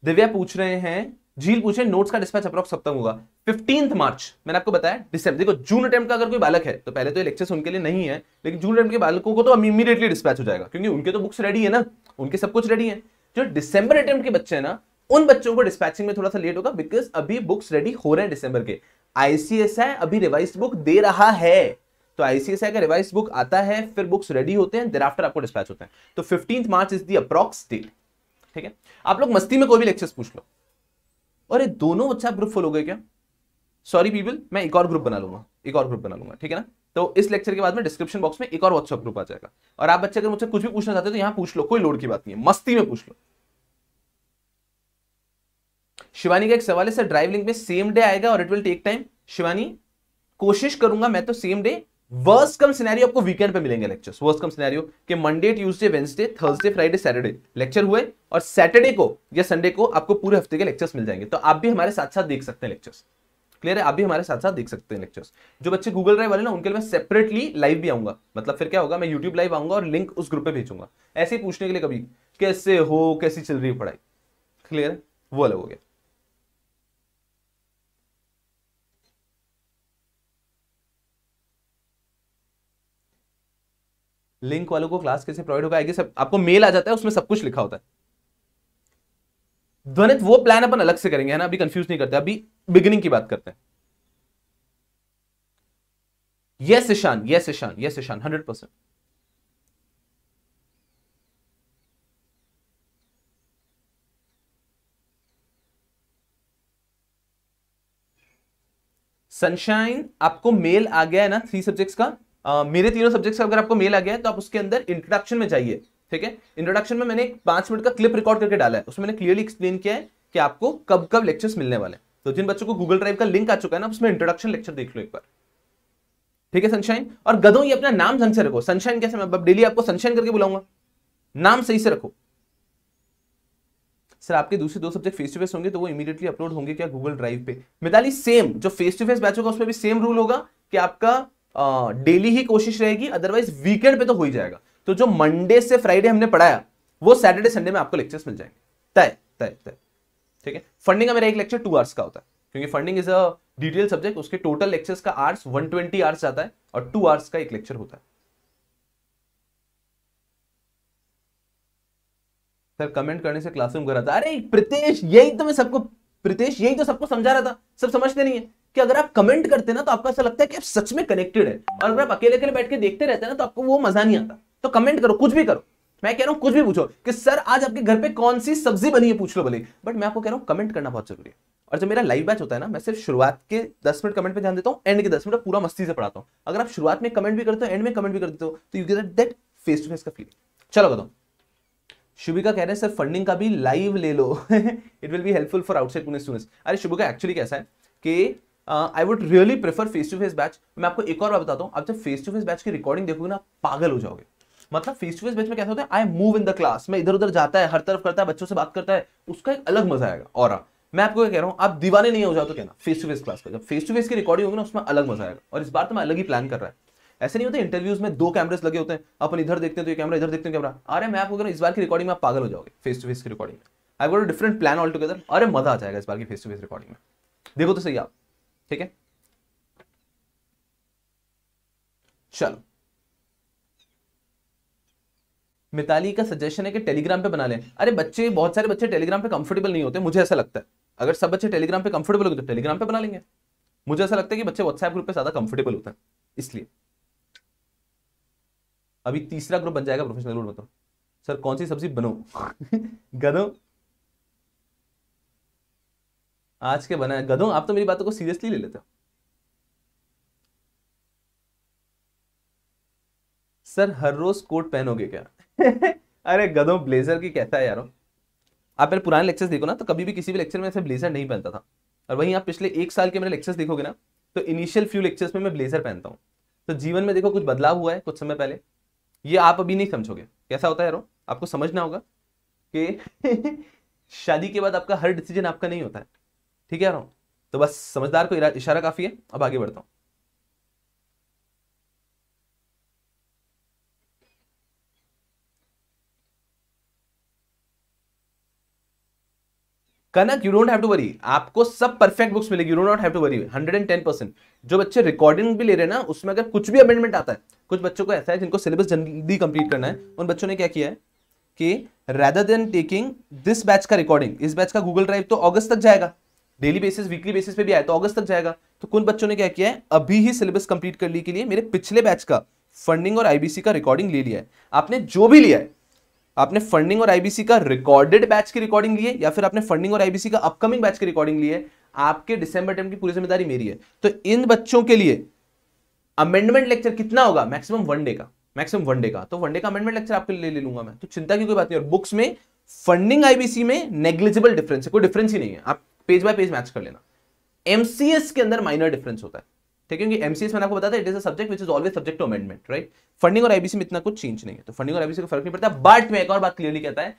Speaker 1: Divya पूछ रहे हैं झील पूछे नोट्स का डिस्पैच अप्रॉक्स खत्म होगा फिफ्टींथ मार्च मैंने आपको बताया डिसम्बर देखो जून अटेम्प्ट का अगर कोई बालक है तो पहले तो लेक्चर उनके लिए नहीं है लेकिन जून अटेम्प्ट के बालकों को तो इमीडिएटली डिस्पैच हो जाएगा क्योंकि उनके तो बुक्स रेडी है ना उनके सब कुछ रेडी है जो डिसंबर अटेम्प्ट के बच्चे हैं ना उन बच्चों को डिस्पैचिंग में थोड़ा सा लेट होगा बिकॉज अभी बुक्स रेडी हो रहे हैं डिसंबर के आईसीएसआई अभी रिवाइज बुक दे रहा है तो आईसीएसआई का रिवाइज बुक आता है फिर बुक्स रेडी होते हैं देर आफ्टर आपको डिस्पैच होते हैं तो fifteen March is the approx date ठीक है आप लोग मस्ती में कोई भी लेक्चर्स पूछ लो और ये दोनों व्हाट्सएप ग्रुप फॉलो गए क्या सॉरी पीपल मैं एक और ग्रुप बना लूंगा एक और ग्रुप बना लूंगा ठीक है ना तो इस लेक्चर के बाद में डिस्क्रिप्शन बॉक्स में एक और व्हाट्सएप ग्रुप आ जाएगा और आप बच्चे अगर मुझसे कुछ भी पूछना चाहते हो तो यहां पूछ लो कोई लोड की बात नहीं है मस्ती में पूछ लो शिवानी का एक सवाल है सर ड्राइव लिंक में सेम डे आएगा और it will take time Shivani कोशिश करूंगा मैं तो same day worst come scenario आपको वीकेंड पे मिलेंगे लेक्चर्स वर्स्ट कम सिनेरियो कि Monday Tuesday Wednesday Thursday Friday Saturday lecture हुए और सैटरडे को या संडे को आपको पूरे हफ्ते के लेक्चर्स मिल जाएंगे तो आप भी हमारे साथ साथ देख सकते हैं लेक्चर्स क्लियर है आप भी हमारे साथ साथ देख सकते हैं लेक्चर्स जो बच्चे गूगल ड्राइव वाले ना उनके लिए मैं सेपरेटली लाइव भी आऊंगा मतलब फिर क्या होगा मैं यूट्यूब लाइव आऊंगा और लिंक उस ग्रुप पे भेजूंगा ऐसे ही पूछने के लिए कभी कैसे हो कैसी चल रही है पढ़ाई क्लियर वो अलग हो गया लिंक वालों को क्लास कैसे प्रोवाइड होगा आएगी सब आपको मेल आ जाता है उसमें सब कुछ लिखा होता है ध्वनित वो प्लान अपन अलग से करेंगे है ना अभी कंफ्यूज नहीं करते अभी बिगिनिंग की बात करते हैं yes Ishan yes Ishan yes Ishan hundred percent sunshine आपको मेल आ गया है ना थ्री सब्जेक्ट्स का आ, मेरे तीनों सब्जेक्ट अगर आपको मेल आ गया है तो आप उसके अंदर इंट्रोडक्शन में जाइए ठीक है इंट्रोडक्शन में मैंने एक पांच मिनट का क्लिप रिकॉर्ड करके डाला है उसमें मैंने क्लियरली एक्सप्लेन किया है कि आपको कब कब लेक्चर्स मिलने वाले तो जिन बच्चों को गूगल ड्राइव का लिंक आ चुका है ना उसमें इंट्रोडक्शन लेक्चर देख लो एक बार ठीक है सनशाइन और गधो ये अपना नाम ढंग से रखो सनशाइन कैसे मैं डेली आपको सनशाइन करके बुलाऊंगा नाम सही से रखो सर आपके दूसरे दो सब्जेक्ट फेस टू फेस होंगे तो वो इमीडिएटली अपलोड होंगे क्या गूगल ड्राइव पे मिताली सेम जो फेस टू फेस बैच होगा उसमें भी सेम रूल होगा कि आपका डेली ही कोशिश रहेगी अदरवाइज वीकेंड पे तो हो ही जाएगा तो जो मंडे से फ्राइडे हमने पढ़ाया वो सैटरडे संडे में आपको लेक्चर्स मिल जाएंगे तय तय तय ठीक है फंडिंग का मेरा एक लेक्चर टू आवर्स का होता है क्योंकि funding is a detail subject उसके टोटल लेक्चर्स का आवर्स 120 आवर्स जाता है और टू आवर्स का एक लेक्चर होता है सर कमेंट करने से क्लासरूम कर रहा था अरे प्रितेश यही तो मैं सबको प्रितेश यही तो सबको समझा रहा था सब समझते नहीं है कि अगर आप कमेंट करते ना तो आपको ऐसा लगता है कि आप सच में कनेक्टेड है और अगर आप अकेले अकेले बैठ के देखते रहते ना तो आपको वो मजा नहीं आता तो कमेंट करो कुछ भी करो मैं कह रहा हूं कुछ भी पूछो कि सर आज आपके घर पे कौन सी सब्जी बनी है पूछ लो भले बट मैं आपको कह रहा हूं कमेंट करना बहुत जरूरी है और जब मेरा लाइव बैच होता है ना मैं सिर्फ शुरुआत के दस मिनट कमेंट पे ध्यान देता हूँ एंड के दस मिनट पूरा मस्ती से पढ़ाता हूँ अगर आप शुरुआत में कमेंट भी करते हो एंड में कमेंट भी करते हो तो you get that face to face का फील चलो बताओ शुभिका कह रहे हैं सर फंडिंग का भी लाइव ले लो it will be helpful for outside Pune students अरे शुभिका एक्चुअली कैसा है कि I would really prefer face to face batch मैं आपको एक और बार बताता हूँ आप जब फेस टू फेस बैच की रिकॉर्डिंग देखोगे ना पागल हो जाओगे मतलब फेस टू फेस बैच में कैसे होता है I move in the class मैं इधर उधर जाता है हर तरफ करता है बच्चों से बात करता है उसका एक अलग मजा आएगा और मैं आपको कह रहा हूँ आप दीवाने नहीं हो जाओ तो कहना फेस टू फेस क्लास का जब फेस टू फेस की रिकॉर्डिंग होगी ना उसमें अलग मजा आएगा और इस बार तो मैं अलग ही प्लान कर रहा है ऐसे नहीं होते इंटरव्यूज में दो कैमरे लगे होते हैं अपन इधर देखते हैं तो ये कैमरा इधर देखते हैं कैमरा अरे मैं आपको कह रहा हूँ इस बार की रिकॉर्डिंग में आप पागल हो जाओगे फेस टू फेस की रिकॉर्डिंग में आई वो डिफरेंट प्लान ऑल टुगेदर अरे मजा आ जाएगा इस बार की फेस टू फेस रिकॉर्डिंग में देखो तो सही आप ठीक है चलो मिताली का सजेशन है कि टेलीग्राम पे बना लें अरे बच्चे बहुत सारे बच्चे टेलीग्राम पे कंफर्टेबल नहीं होते मुझे ऐसा लगता है अगर सब बच्चे टेलीग्राम पे कंफर्टेबल होंगे तो टेलीग्राम पे बना लेंगे मुझे ऐसा लगता है कि बच्चे व्हाट्सएप ग्रुप पे ज्यादा कंफर्टेबल होता है इसलिए अभी तीसरा ग्रुप बन जाएगा प्रोफेशनल ग्रुप मतलब सर कौन सी सब्जी बनो गो आज के बनाए गधों आप तो मेरी बातों को सीरियसली ले लेते हो सर हर रोज कोट पहनोगे क्या अरे गधों ब्लेजर की कहता है यारो आप मेरे पुराने लेक्चर्स देखो ना तो कभी भी किसी भी लेक्चर में ऐसे ब्लेजर नहीं पहनता था और वहीं आप पिछले एक साल के मेरे लेक्चर्स देखोगे ना तो इनिशियल फ्यू लेक्चर्स में मैं ब्लेजर पहनता हूँ तो जीवन में देखो कुछ बदलाव हुआ है कुछ समय पहले ये आप अभी नहीं समझोगे कैसा होता है यारो आपको समझना होगा कि शादी के बाद आपका हर डिसीजन आपका नहीं होता है ठीक है यार तो बस समझदार को इशारा काफी है अब आगे बढ़ता हूं Kanak you don't have to worry आपको सब परफेक्ट बुक्स मिलेगी you don't have to worry hundred and ten percent जो बच्चे रिकॉर्डिंग भी ले रहे हैं ना उसमें अगर कुछ भी अमेंडमेंट आता है कुछ बच्चों को ऐसा है जिनको सिलेबस जल्दी कंप्लीट करना है उन बच्चों ने क्या किया है कि rather then taking this batch का रिकॉर्डिंग इस बैच का गूगल ड्राइव तो अगस्त तक जाएगा डेली बेसिस वीकली बेसिस पे भी आए तो अगस्त तक जाएगा तो कुल बच्चों ने क्या किया है अभी ही सिलेबस कंप्लीट करने के लिए मेरे पिछले बैच का फंडिंग और आईबीसी का रिकॉर्डिंग ले लिया है आपने जो भी लिया है आपने फंडिंग और आईबीसी का रिकॉर्डेड बैच की रिकॉर्डिंग ली है या फिर आपने फंडिंग और आईबीसी का अपकमिंग बैच की रिकॉर्डिंग ली है आपके डिसंबर टाइम की पूरी जिम्मेदारी मेरी है तो इन बच्चों के लिए अमेंडमेंट लेक्चर कितना होगा मैक्सिमम वन डे का मैक्सिमम वन डे का तो वन डे का अमेंडमेंट लेक्चर आपके लिए ले लूंगा मैं तो चिंता की कोई बात नहीं और बुक्स में फंडिंग आईबीसी में नेग्लिजिबल डिफरेंस है कोई डिफरेंस ही नहीं है आप पेज बाय पेज मैच कर लेना एमसीएस के अंदर माइनर डिफरेंस होता है ठीक है क्योंकि एमसीएस मैंने आपको बताया it is a subject which is always subject to amendment right funding और आईबीसी में इतना कुछ चेंज नहीं है तो फंडिंग और आईबीसी का फर्क नहीं पड़ता बट मैं एक और बात क्लियरली कहता है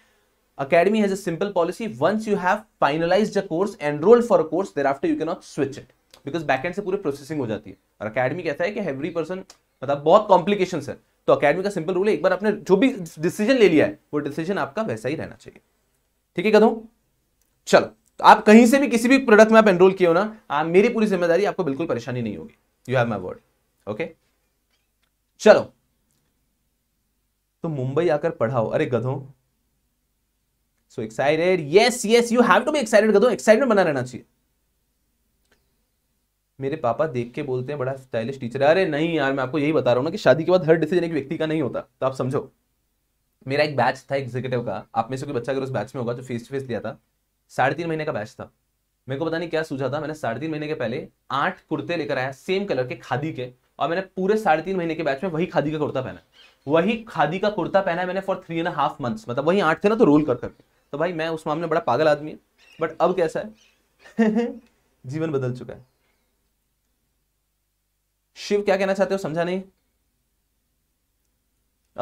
Speaker 1: academy has a simple policy once you have finalized a course enrolled course thereafter you you cannot switch it because backend से पूरी प्रोसेसिंग हो जाती है और अकेडमी कहता है कि एवरी पर्सन मतलब बहुत कॉम्प्लिकेशन है तो अकेडमी का सिंपल रूल है एक बार आपने जो भी डिसीजन ले लिया है वो डिसीजन आपका वैसा ही रहना चाहिए ठीक है कदम चलो तो आप कहीं से भी किसी भी प्रोडक्ट में आप एनरोल किए हो ना मेरी पूरी जिम्मेदारी आपको बिल्कुल परेशानी नहीं होगी you have my word okay चलो तो मुंबई आकर पढ़ाओ अरे गधो so excited yes yes you have to be excited गधो एक्साइटमेंट बना रहना चाहिए मेरे पापा देख के बोलते हैं बड़ा स्टाइलिश टीचर है अरे नहीं यार मैं आपको यही बता रहा हूँ ना कि शादी के बाद हर डिसीजन एक व्यक्ति का नहीं होता तो आप समझो मेरा एक बैच था एग्जीक्यूटिव का आप में से कोई बच्चा अगर उस बैच में होगा तो फेस टू फेस लिया था साढ़े तीन महीने का बैच था मेरे को पता नहीं क्या सूझा था मैंने साढ़े तीन महीने के पहले आठ कुर्ते लेकर आया सेम कलर के खादी के और मैंने पूरे साढ़े तीन महीने के बैच में वही खादी का कुर्ता पहना वही खादी का कुर्ता पहना है मैंने for three and half months मतलब वही आठ थे ना तो रोल कर करके तो भाई मैं उस मामले में बड़ा पागल आदमी है बट अब कैसा है जीवन बदल चुका है शिव क्या कहना चाहते हो समझा नहीं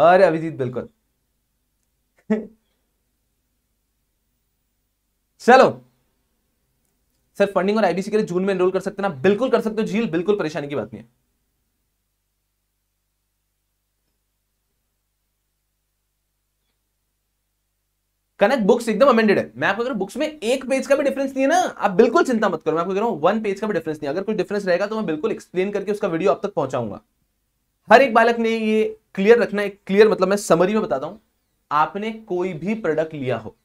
Speaker 1: अरे अभिजीत बिल्कुल चलो सर फंडिंग और आईबीसी के लिए जून में एनरोल कर सकते हैं ना बिल्कुल कर सकते हो झील बिल्कुल परेशानी की बात नहीं है कनेक्ट बुक्स एकदम अमेंडेड है मैं आपको कह रहा बुक्स में एक पेज का भी डिफरेंस नहीं है ना आप बिल्कुल चिंता मत करो मैं आपको कह रहा हूं वन पेज का भी डिफरेंस नहीं अगर कोई डिफरेंस रहेगा तो मैं बिल्कुल एक्सप्लेन करके उसका वीडियो आप तक पहुंचाऊंगा हर एक बालक ने ये क्लियर रखना है क्लियर मतलब मैं समरी में बताता हूं आपने कोई भी प्रोडक्ट लिया हो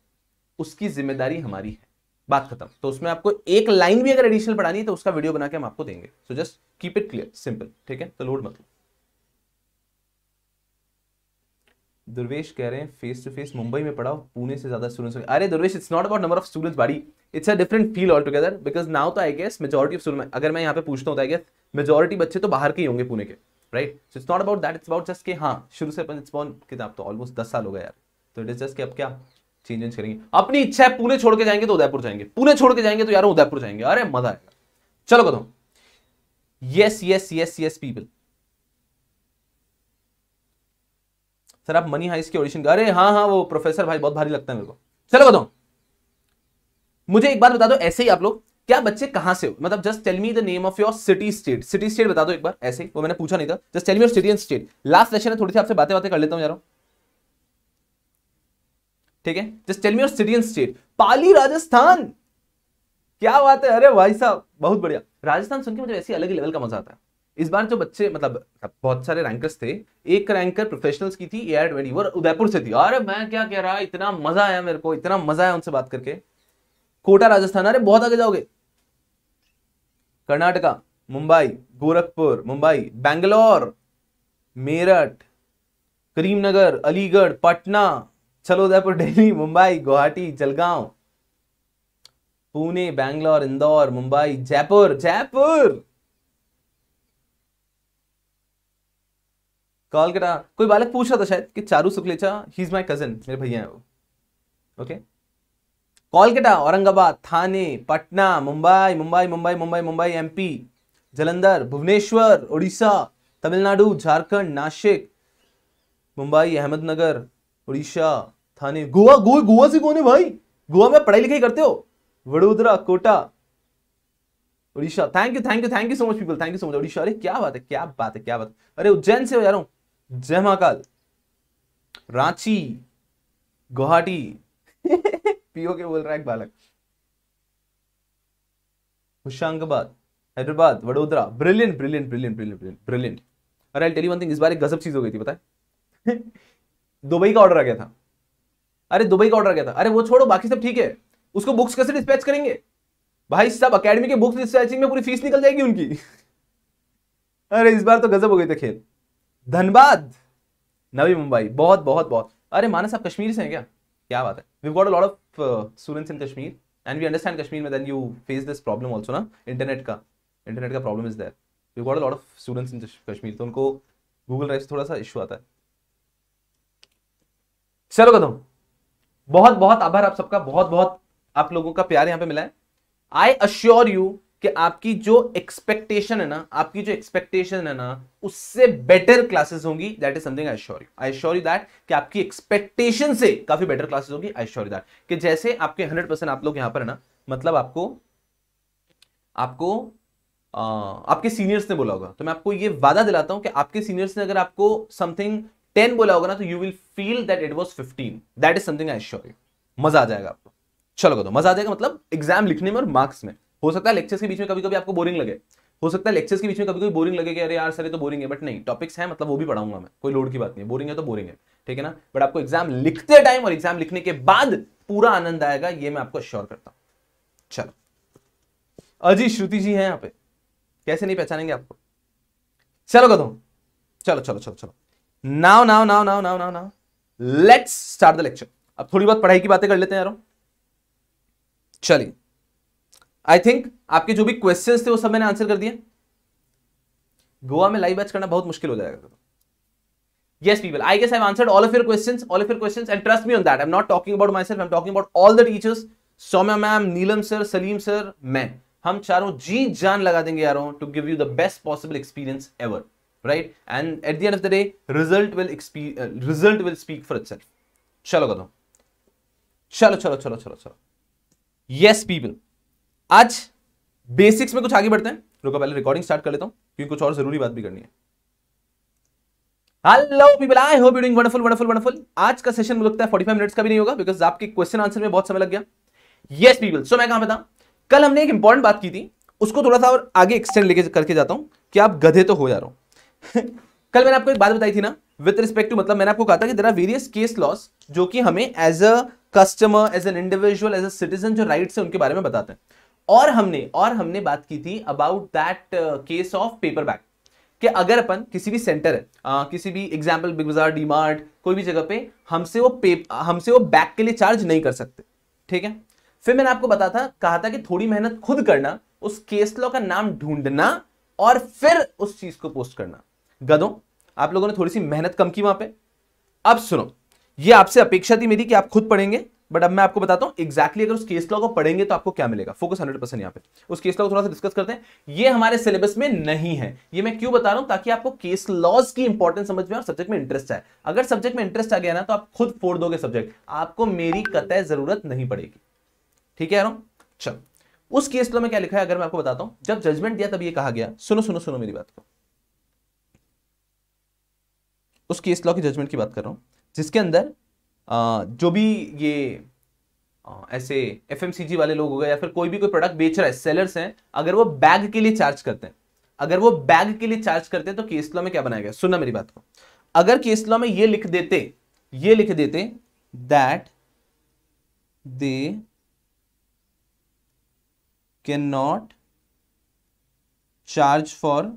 Speaker 1: उसकी जिम्मेदारी हमारी है बात खत्म तो उसमें आपको एक लाइन भी अगर एडिशनल पढ़ानी है तो उसका वीडियो बना के हम आपको देंगे so just keep it clear simple ठीक है तो लोड मतलब दुर्वेश कह रहे हैं फेस टू फेस मुंबई में पढ़ाओ पुणे से ज्यादा स्टूडेंट्स अरे Durvesh it's not about number of students बड़ी it's a different feel all together because now तो I guess majority of student अगर मैं यहाँ पे पूछता हूँ आई गेस मेजोरिटी बच्चे तो बाहर के ही होंगे पुणे के right so it's not about that it's about just के हाँ शुरू से अपन इट्स बॉन किताब तो ऑलमोस्ट दस साल हो गया यार तो इट इज जस्ट कि अब क्या चेंजेस करेंगे अपनी इच्छा है पुणे छोड़ के जाएंगे तो उदयपुर जाएंगे पुणे छोड़ के जाएंगे तो यार उदयपुर जाएंगे अरे मजा आएगा चलो बताओ yes yes yes yes people sir आप मनी हाइस के ऑडिशन का अरे हाँ हाँ वो प्रोफेसर भाई बहुत भारी लगता है मेरे को चलो बताओ मुझे एक बार बता दो ऐसे ही आप लोग क्या बच्चे कहां से हो मतलब just tell me the name of your city state city state बता दो एक बार ऐसे ही वो मैंने पूछा नहीं था just tell me your city and state last session है थोड़ी सी आपसे बातें बातें कर लेता हूं यार ठीक है just tell me your city and state Pali Rajasthan क्या बात है अरे भाई साहब बहुत बढ़िया राजस्थान सुन के मुझे ऐसी अलग ही लेवल का मजा आता है इस बार जो बच्चे मतलब बहुत सारे रैंकर्स थे एक रैंकर प्रोफेशनल्स की थी एयर ट्वेंटी वो उदयपुर से थी अरे मैं क्या कह रहा इतना मजा आया मेरे को इतना मजा आया उनसे बात करके कोटा राजस्थान अरे बहुत आगे जाओगे कर्नाटका मुंबई गोरखपुर मुंबई बेंगलोर मेरठ करीमनगर अलीगढ़ पटना चलो उदयपुर डेली मुंबई गुवाहाटी जलगांव पुणे बैंगलोर इंदौर मुंबई जयपुर जयपुर कॉल करा कोई बालक पूछ रहा था शायद कि Charu Sukhlecha he is my cousin मेरे भैया है वो ओके कोलकाता औरंगाबाद थाने पटना मुंबई मुंबई मुंबई मुंबई मुंबई एमपी जलंधर भुवनेश्वर उड़ीसा तमिलनाडु झारखंड नासिक मुंबई अहमदनगर उड़ीसा थाने गोवा गोवा गोवा से कौन है भाई गोवा में पढ़ाई लिखाई करते हो Vadodara Kota Orissa thank you thank you thank you so much people thank you so much Orissa अरे क्या बात है क्या बात है क्या बात अरे उज्जैन से हो जा रहा हूं जय महाकाल रांची गुवाहाटी पीओ के बोल रहा है एक बालक Hoshangabad Hyderabad Vadodara brilliant brilliant brilliant brilliant brilliant अरे यू वन थिंग इस बार एक गजब चीज हो गई थी पता है दुबई का ऑर्डर आ गया था अरे दुबई का ऑर्डर गया था अरे वो छोड़ो बाकी सब ठीक है उसको बुक्स कैसे डिस्पैच करेंगे भाई साहब अकेडमी के बुक्स डिस्पैचिंग में पूरी फीस निकल जाएगी उनकी अरे इस बार तो गजब हो गई थे खेल धनबाद नवी मुंबई बहुत बहुत बहुत अरे मानस आप कश्मीर से हैं क्या क्या बात है we got a lot of students in Kashmir and we understand Kashmir में then you face this problem also ना इंटरनेट का इंटरनेट का problem is there we got a lot of students in Kashmir तो उनको गूगल ड्राइव से थोड़ा सा इशू आता है चलो कदम बहुत बहुत आभार आप सबका बहुत बहुत आप लोगों का प्यार यहाँ पे मिला है आई अश्योर यू कि आपकी जो एक्सपेक्टेशन है ना आपकी जो एक्सपेक्टेशन है ना उससे बेटर क्लासेस होंगी that is something I sure you I sure you that कि आपकी एक्सपेक्टेशन से काफी बेटर क्लासेस होगी आई श्योर यू दैट कि जैसे आपके हंड्रेड परसेंट आप लोग यहाँ पर है ना मतलब आपको आपको आ, आपके सीनियर्स ने बोला होगा तो मैं आपको ये वादा दिलाता हूं कि आपके सीनियर्स ने अगर आपको समथिंग टेन बोला होगा ना तो you will feel that it was fifteen that is something I sure you मजा आ जाएगा आपको चलो तो मजा आ जाएगा मतलब एग्जाम लिखने में और मार्क्स में हो सकता है लेक्चर्स के बीच में कभी कभी आपको बोरिंग लगे हो सकता है लेक्चर्स के बीच में कभी कभी बोरिंग लगे कि अरे यार सारे तो बोरिंग है बट नहीं टॉपिक्स है मतलब वो भी पढ़ाऊंगा मैं कोई लोड की बात नहीं बोरिंग है तो बोरिंग है ठीक है ना बट आपको एग्जाम लिखते टाइम और एग्जाम लिखने के बाद पूरा आनंद आएगा ये मैं आपको श्योर करता हूँ चलो अजी श्रुति जी है यहाँ पे कैसे नहीं पहचानेंगे आपको चलो चलो चलो चलो चलो चलो now now now now now now now let's start the lecture अब थोड़ी बहुत पढ़ाई की बातें कर लेते हैं यारों चलिए आई थिंक आपके जो भी क्वेश्चन थे वो सब मैंने आंसर कर दिए गोवा में लाइव बैच करना बहुत मुश्किल हो जाएगा yes people i guess i've answered all of your questions all of your questions and trust me on that i'm not talking about myself i'm talking about all the teachers Saumya ma'am, Neelam sir Salim sir मैं हम चारों जी जान लगा देंगे यारों to give you the best possible experience ever right and at the end of the day result will exp- uh, result will speak for itself chalo karo chalo chalo chalo chalo chalo yes people आज basics में कुछ आगे बढ़ते हैं रुको पहले recording start कर लेता हूं क्योंकि कुछ और जरूरी बात भी करनी है hello people I hope you doing wonderful wonderful wonderful आज का सेशन मुझे लगता है 45 मिनट्स का भी नहीं होगा बिकॉज आपके क्वेश्चन आंसर में बहुत समय लग गया यस पीपल सो मैं कहां पे कल हमने एक इंपॉर्टेंट बात की थी उसको थोड़ा सा और आगे एक्सटेंड लेके करके जाता हूं कि आप गधे तो हो जा रहा हो कल मैंने आपको एक बात बताई थी ना विथ रिस्पेक्ट टू मतलब मैंने आपको कहा था कि there are various case laws जो कि हमें as a customer as an individual as a citizen जो राइट्स है उनके बारे में बताते हैं और हमने और हमने बात की थी about that case of paper bag कि अगर अपन किसी भी सेंटर है आ, किसी भी example Big Bazaar D Mart कोई भी जगह पे हमसे वो पे हमसे वो बैग के लिए चार्ज नहीं कर सकते ठीक है फिर मैंने आपको बताया था कहा था कि थोड़ी मेहनत खुद करना उस केस लॉ का नाम ढूंढना और फिर उस चीज को पोस्ट करना गदो आप लोगों ने थोड़ी सी मेहनत कम की वहां पे अब सुनो ये आपसे अपेक्षा थी मेरी कि आप खुद पढ़ेंगे बट अब मैं आपको बताता हूं एक्जैक्टली अगर उस केस लॉ को पढ़ेंगे तो आपको क्या मिलेगा फोकस हंड्रेड परसेंट यहाँ पे उस केस लॉ को थोड़ा सा डिस्कस करते हैं ये हमारे सिलेबस में नहीं है ये मैं क्यों बता रहा हूं ताकि आपको केस लॉज की इंपॉर्टेंस समझ में और सब्जेक्ट में इंटरेस्ट आए अगर सब्जेक्ट में इंटरेस्ट आ गया ना तो आप खुद फोड़ दोगे सब्जेक्ट आपको मेरी कतः जरूरत नहीं पड़ेगी ठीक है चलो उस केस लॉ में क्या लिखा है अगर मैं आपको बताता हूं जब जजमेंट दिया तब ये कहा गया सुनो सुनो सुनो मेरी बात को उस केस लॉ के जजमेंट की बात कर रहा हूँ जिसके अंदर जो भी ये ऐसे एफ वाले लोग हो गए या फिर कोई भी कोई प्रोडक्ट बेच रहा है सेलर्स हैं अगर वो बैग के लिए चार्ज करते हैं अगर वो बैग के लिए चार्ज करते हैं तो केस लॉ में क्या बनाया गया सुनना मेरी बात को अगर केस लॉ में ये लिख देते ये लिख देते that they can not charge for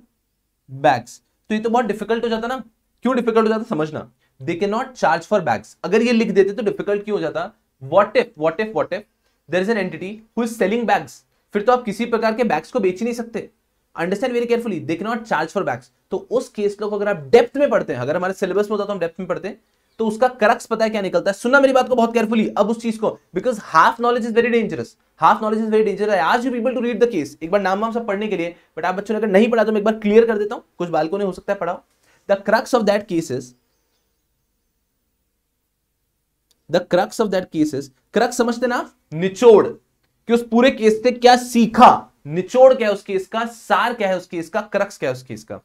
Speaker 1: bags तो ये तो बहुत डिफिकल्ट हो जाता ना क्यों डिफिकल्ट हो जाता समझना दे के नॉट चार्ज फॉर बैग्स अगर ये लिख देते तो डिफिकल्ट क्यों हो जाता what if what if what if there is an entity who is selling bags फिर तो आप किसी प्रकार के बैग्स को बेच ही नहीं सकते अंडरस्टैंड वेरी केयरफुली दे के नॉट चार्ज फॉर बैग्स तो उस केस लोग अगर आप डेप्थ में पढ़ते हैं अगर हमारे सिलेबस में होता तो हम डेप्थ में पढ़ते हैं तो उसका करक्स पता है क्या निकलता है सुनना मेरी बात को बहुत केयरफुली अब उस चीज को because half knowledge is very dangerous half knowledge is very dangerous आज you people to read the case एक बार नाम वाम सब पढ़ने के लिए बट आप बच्चों ने अगर नहीं पढ़ा तो मैं एक बार क्लियर कर देता हूँ कुछ बालकों ने हो सकता है पढ़ाओ the crux of that case is the crux of that case is crux समझते ना निचोड़ कि उस पूरे केस से क्या सीखा निचोड़ क्या है उस केस का सार क्या है उस केस का क्रक्स क्या है उस केस का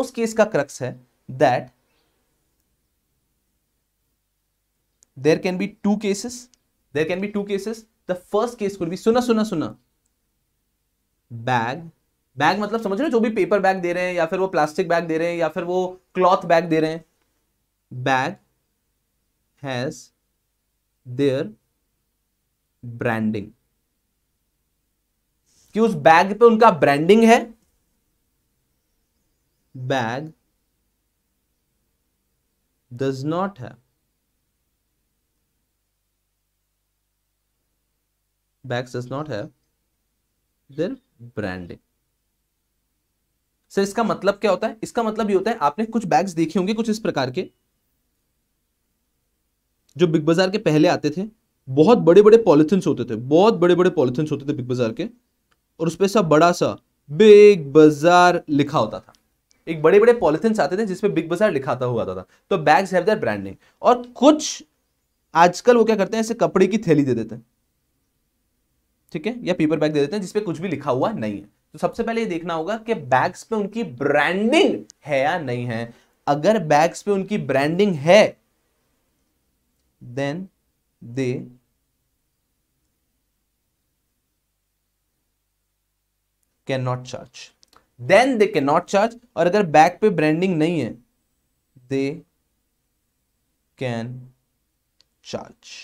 Speaker 1: उस केस का क्रक्स है that there can be two cases there can be two cases the first case कुल भी सुना सुना सुना बैग बैग मतलब समझ रहे हो जो भी पेपर बैग दे रहे हैं या फिर वो प्लास्टिक बैग दे रहे हैं या फिर वो क्लॉथ बैग दे रहे हैं बैग हैज देयर ब्रांडिंग कि उस बैग पे उनका ब्रांडिंग है बैग डज नॉट है बैग डज नॉट है their ब्रांडिंग सर इसका मतलब क्या होता है इसका मतलब ये होता है आपने कुछ बैग्स देखे होंगे कुछ इस प्रकार के जो बिग बाजार के पहले आते थे बहुत बड़े बड़े पॉलिथिन्स होते थे बहुत बड़े बड़े पॉलिथिन्स होते थे बिग बाजार के और उस पर सब बड़ा सा बिग बाजार लिखा होता था एक बड़े बड़े पॉलिथिन आते थे जिसपे बिग बाजार लिखा था हुआ था तो bags have their brand name और कुछ आजकल वो क्या करते हैं ऐसे कपड़े की थैली दे देते हैं ठीक है या पेपर बैग दे देते हैं जिसपे कुछ भी लिखा हुआ नहीं है तो सबसे पहले ये देखना होगा कि बैग्स पे उनकी ब्रांडिंग है या नहीं है अगर बैग्स पे उनकी ब्रांडिंग है then they can not charge then they can not charge और अगर बैग पे ब्रांडिंग नहीं है they can charge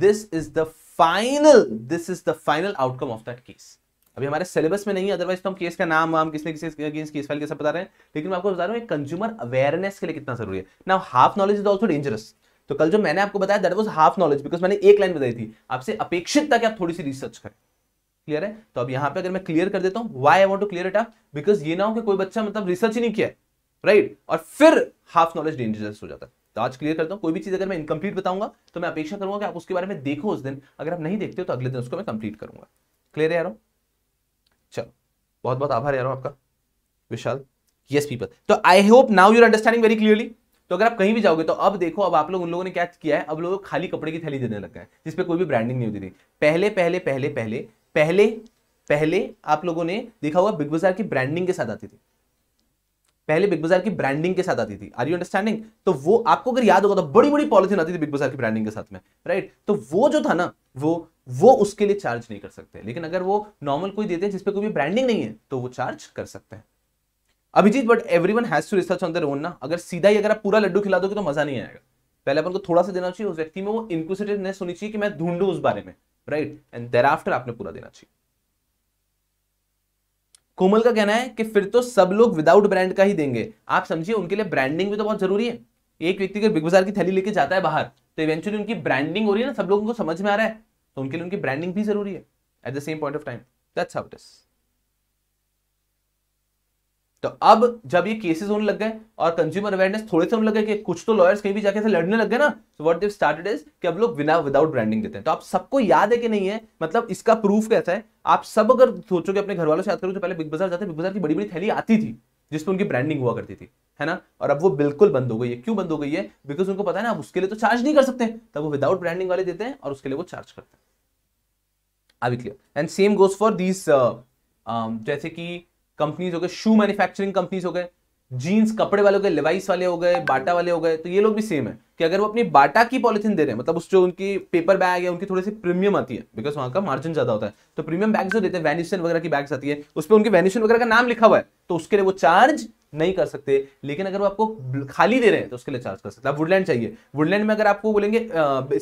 Speaker 1: this is the final this is the final outcome of that case अभी हमारे सिलेबस में नहीं है अदरवाइज तो हम केस का नाम वाम किसने किसी अगेंस्ट केस फाइल के सब बता रहे हैं लेकिन मैं आपको बता रहा हूँ कंज्यूमर अवेयरनेस के लिए कितना जरूरी है ना half knowledge is also dangerous तो कल जो मैंने आपको बताया that was half knowledge because मैंने एक लाइन बताई थी आपसे अपेक्षित था कि आप थोड़ी सी रिसर्च करें क्लियर है तो अब यहाँ पे अगर मैं क्लियर कर देता हूँ why I want to clear it up because ये ना हो कि कोई बच्चा मतलब रिसर्च ही नहीं किया राइट right? और फिर हाफ नॉलेज डेंजरस हो जाता है तो आज क्लियर करता हूँ कोई भी चीज अगर मैं इनकम्प्लीट बताऊंगा तो मैं अपेक्षा करूंगा कि आप उसके बारे में देखो उस दिन अगर आप नहीं देखते हो तो अगले दिन उसको मैं कंप्लीट करूंगा क्लियर है यारों चलो बहुत बहुत आभार यार आपका विशाल यस पीपल तो I hope now your understanding very clearly तो अगर आप कहीं भी जाओगे तो अब देखो अब आप लोग उन लोगों ने क्या किया है अब लोग खाली कपड़े की थैली देने लग गए जिसपे कोई भी ब्रांडिंग नहीं होती थी पहले पहले पहले पहले पहले पहले आप लोगों ने देखा हुआ बिग बाजार की ब्रांडिंग के साथ आती थी पहले बिग बाजार की ब्रांडिंग के साथ आती थी आर यू अंडरस्टैंडिंग तो वो आपको अगर याद होगा तो बड़ी बड़ी पॉलिथिन आती थी बिग बाजार की ब्रांडिंग के साथ में राइट तो वो जो था ना वो वो उसके लिए चार्ज नहीं कर सकते लेकिन अगर वो नॉर्मल कोई देते हैं जिसपे कोई ब्रांडिंग नहीं है तो वो चार्ज कर सकते हैं Abhijeet but every one has to research on their own ना अगर सीधा ही अगर आप पूरा लड्डू खिला दोगे तो मजा नहीं आएगा पहले अपन को थोड़ा सा देना चाहिए उस व्यक्ति में वो इंक्लूसिवनेस होनी चाहिए कि मैं ढूंढू उस बारे में राइट एंड देर आफ्टर आपने पूरा देना चाहिए कोमल का कहना है कि फिर तो सब लोग विदाउट ब्रांड का ही देंगे आप समझिए उनके लिए ब्रांडिंग भी तो बहुत जरूरी है एक व्यक्ति अगर बिग बाजार की थैली लेके जाता है बाहर तो इवेंचुअली उनकी ब्रांडिंग हो रही है ना सब लोगों को समझ में आ रहा है तो उनके लिए उनकी ब्रांडिंग भी जरूरी है at the same point of time that's how it is तो अब जब ये केसेस होने लग गए और कंज्यूमर अवेयरनेस थोड़े से होने लगे कि कुछ तो लॉयर्स कहीं भी जाके से लड़ने लग गए ना so what they've started is कि अब लोग बिना विदाउट ब्रांडिंग देते हैं तो आप सबको याद है कि नहीं है मतलब इसका प्रूफ कैसा है आप सब अगर सोचोगे अपने घर वालों से याद करो तो पहले बिग बाजार जाते बिग बाजार की बड़ी बड़ी थैली आती थी जिसमें उनकी ब्रांडिंग हुआ करती थी है ना और अब वो बिल्कुल बंद हो गई है क्यों बंद हो गई है बिकॉज उनको पता है ना आप उसके लिए तो चार्ज नहीं कर सकते तब वो विदाउट ब्रांडिंग वाले देते हैं और उसके लिए वो चार्ज करते हैं अभी clear and same goes for these जैसे कि कंपनीज हो गए शू मैन्युफैक्चरिंग कंपनीज हो गए जीन्स कपड़े वाले हो गए लेवाइस वाले हो गए बाटा वाले हो गए तो ये लोग भी सेम है कि अगर वो अपनी बाटा की पॉलिथिन दे रहे हैं मतलब उस जो उनकी पेपर बैग है उनकी थोड़ी सी प्रीमियम आती है बिकॉज वहां का मार्जिन ज्यादा होता है तो प्रीमियम बैग जो देते हैं वैनिशन वगैरह की बैग्स आती है उस पर उनके वैनिशन वगैरह का नाम लिखा हुआ है तो उसके लिए वो चार्ज नहीं कर सकते लेकिन अगर वो आपको खाली दे रहे हैं तो उसके लिए चार्ज कर सकते हैं वुडलैंड चाहिए वुडलैंड में अगर आपको बोलेंगे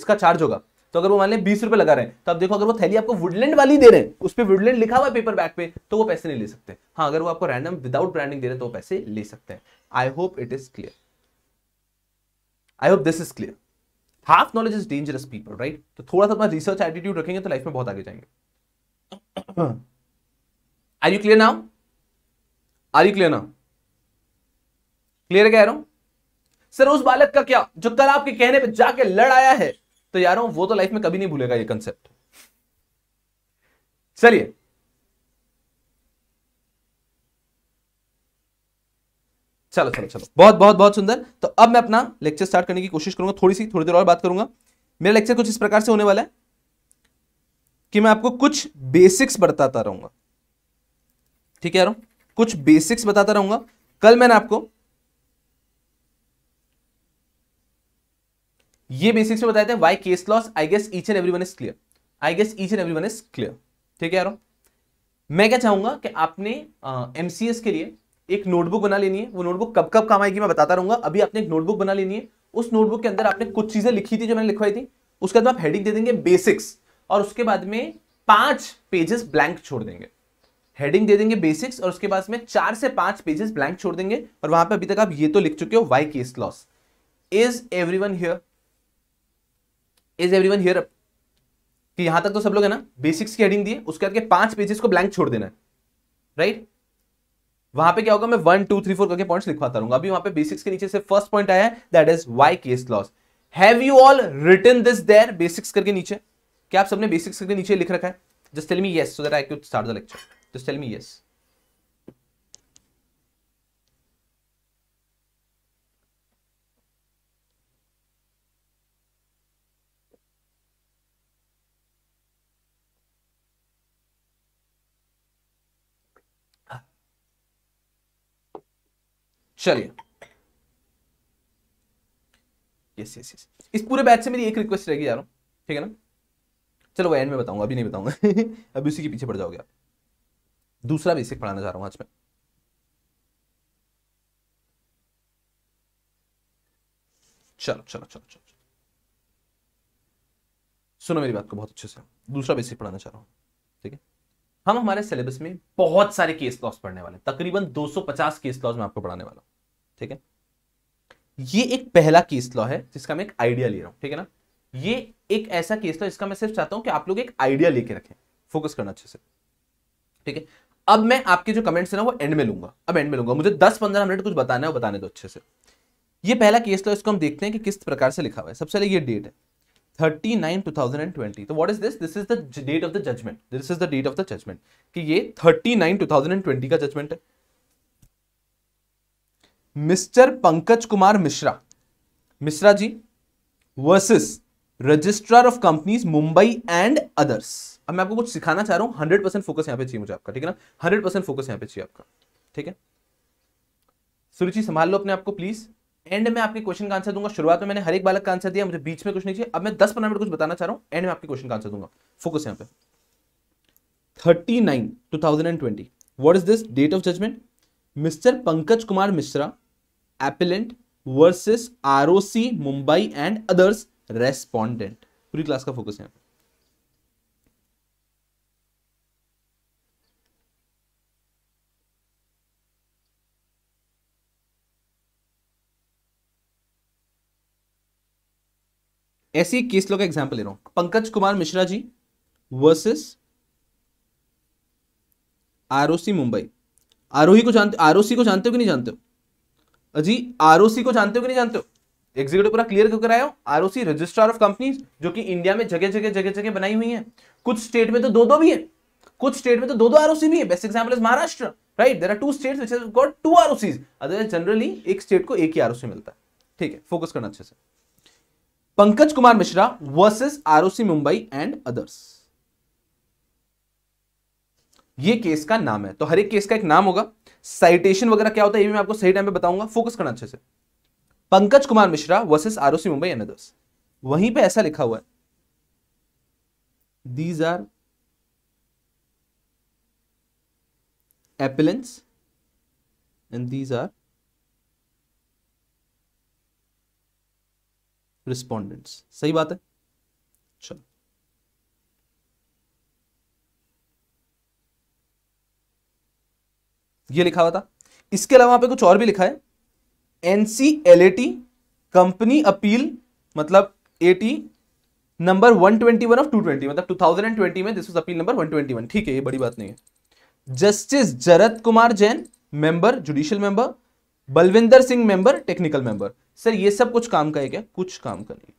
Speaker 1: इसका चार्ज होगा तो अगर वो मान लें बीस रुपए लगा रहे हैं तो आप देखो अगर वो थैली आपको वुडलैंड वाली दे रहे हैं उस पर वुडलैंड लिखा हुआ है पेपर बैग पे तो वो पैसे नहीं ले सकते हाँ अगर वो आपको रैंडम विदाउट ब्रांडिंग दे रहे हैं तो वो पैसे ले सकते हैं I hope it is clear I hope this is clear half knowledge is dangerous people right तो थोड़ा सा अपना रिसर्च एटीट्यूड रखेंगे तो लाइफ में बहुत आगे जाएंगे are you clear now are you clear now clear कह रहा हूं सर उस बालक का क्या जो कल आपके कहने पे जाके लड़ आया है तो यार वो तो लाइफ में कभी नहीं भूलेगा ये कंसेप्ट चलिए चलो चलो चलो बहुत बहुत बहुत सुंदर तो अब मैं अपना लेक्चर स्टार्ट करने की कोशिश करूंगा थोड़ी सी थोड़ी देर और बात करूंगा मेरा लेक्चर कुछ इस प्रकार से होने वाला है कि मैं आपको कुछ बेसिक्स बताता रहूंगा ठीक है यार कुछ बेसिक्स बताता रहूंगा कल मैंने आपको ये बेसिक्स में बताए थे why case laws I guess each and every is clear I guess each and every is clear ठीक है यार मैं क्या चाहूंगा कि आपने एम uh, के लिए एक नोटबुक बना लेनी है वो नोटबुक कब कब काम आएगी मैं बताता रहूंगा अभी आपने एक नोटबुक बना लेनी है उस नोटबुक के अंदर आपने कुछ चीजें लिखी थी जो मैंने लिखवाई थी उसके बाद आप हेडिंग दे देंगे बेसिक्स और उसके बाद में पांच पेजेस ब्लैंक छोड़ देंगे हेडिंग दे देंगे बेसिक्स और उसके बाद में चार से पांच पेजेस ब्लैंक छोड़ देंगे और वहां पर अभी तक आप ये तो लिख चुके हो why case laws is everyone here is every one here कि यहां तक तो सब लोग है ना बेसिक्स की हेडिंग दी है उसके बाद के पांच पेजेस को ब्लैंक छोड़ देना है राइट वहां पे क्या होगा मैं वन टू थ्री फोर करके पॉइंट्स लिखवाता रहूंगा अभी वहां पे बेसिक्स के नीचे से फर्स्ट पॉइंट आया है that is why case laws have you all written this there basics करके नीचे क्या आप सबने बेसिक्स करके नीचे लिख रखा है just tell me yes so that I could start the lecture just tell me yes चलिए यस यस यस इस पूरे बैच से मेरी एक रिक्वेस्ट रहेगी यार ठीक है ना चलो एंड में बताऊंगा अभी नहीं बताऊंगा अभी उसी के पीछे पड़ जाओगे आप दूसरा बेसिक पढ़ाना चाह रहा हूं आज मैं चलो चलो चलो चलो सुनो मेरी बात को बहुत अच्छे से दूसरा बेसिक पढ़ाना चाह रहा हूं ठीक है हम हमारे सिलेबस में बहुत सारे केस लॉस पढ़ने वाले दो तकरीबन 250 केस लॉस में आपको पढ़ाने वाला हूं ठीक है ये एक पहला केस लॉ है जिसका मैं एक आइडिया ले रहा हूं ठीक है ना ये एक ऐसा केस लॉ जिसका मैं सिर्फ चाहता हूं कि आप लोग एक आइडिया लेके रखें फोकस करना अच्छे से ठीक है अब मैं आपके जो कमेंट्स है ना वो एंड में लूंगा अब एंड में लूंगा मुझे दस पंद्रह मिनट कुछ बताना है वो बताने दो अच्छे से ये पहला केस लॉ इसको हम देखते हैं कि किस प्रकार से लिखा हुआ है सबसे पहले ये डेट है thirty nine two thousand and twenty तो what is this this is the date of the judgement this is the date of the judgement कि ये thirty nine two thousand and twenty का जजमेंट है mister Pankaj Kumar Mishra Mishra ji versus registrar of companies Mumbai and others अब मैं आपको कुछ सिखाना चाह रहा हूं हंड्रेड परसेंट फोकस यहां पे चाहिए मुझे आपका ठीक है ना हंड्रेड परसेंट फोकस यहां पे चाहिए आपका ठीक है सुरुचि संभाल लो अपने आपको प्लीज एंड में आपके क्वेश्चन का आंसर दूंगा शुरुआत में मैंने हर एक बालक का आंसर दिया मुझे बीच में कुछ नहीं चाहिए अब मैं दस पंद्रह मिनट कुछ बताना चाह रहा हूँ एंड में आपके क्वेश्चन का आंसर दूंगा फोकस यहाँ पे thirty nine two thousand and twenty what is this date of judgement mister Pankaj Kumar Mishra appellant versus ROC Mumbai and others respondent पूरी क्लास का फोकस है ऐसी केस लो का एग्जाम्पल ले रहा हूं पंकज कुमार मिश्रा जी वर्सेस आरओसी मुंबई आरोही को जानते आरओसी को जानते हो कि नहीं जानते हो जी आरओसी को जानते हो कि नहीं जानते हो एग्जीक्यूटिव पूरा क्लियर क्यों कराया आरओसी रजिस्ट्रार ऑफ कंपनी जो कि इंडिया में जगह जगह जगह जगह बनाई हुई है कुछ स्टेट में तो दो दो भी है कुछ स्टेट में तो दो दो आरओसी भी है best example is Maharashtra right there are two state which got two ROC generally एक स्टेट को एक ही आरओसी मिलता है ठीक है फोकस करना अच्छे से Pankaj Kumar Mishra versus ROC Mumbai and others ये केस का नाम है तो हर एक केस का एक नाम होगा साइटेशन वगैरह क्या होता है ये मैं आपको सही टाइम पे बताऊंगा फोकस करना अच्छे से Pankaj Kumar Mishra versus OC Mumbai and वहीं पे ऐसा लिखा हुआ है these are appellants and these are respondents सही बात है ये लिखा हुआ था इसके अलावा वहां पे कुछ और भी लिखा है एनसीएलएटी कंपनी अपील मतलब एटी नंबर 121 ऑफ 220 मतलब 2020 में दिस वाज अपील नंबर 121 ठीक है ये बड़ी बात नहीं है justice Jarat Kumar Jain member judicial member Balwinder Singh member technical member sir ये सब कुछ काम का है क्या कुछ काम का नहीं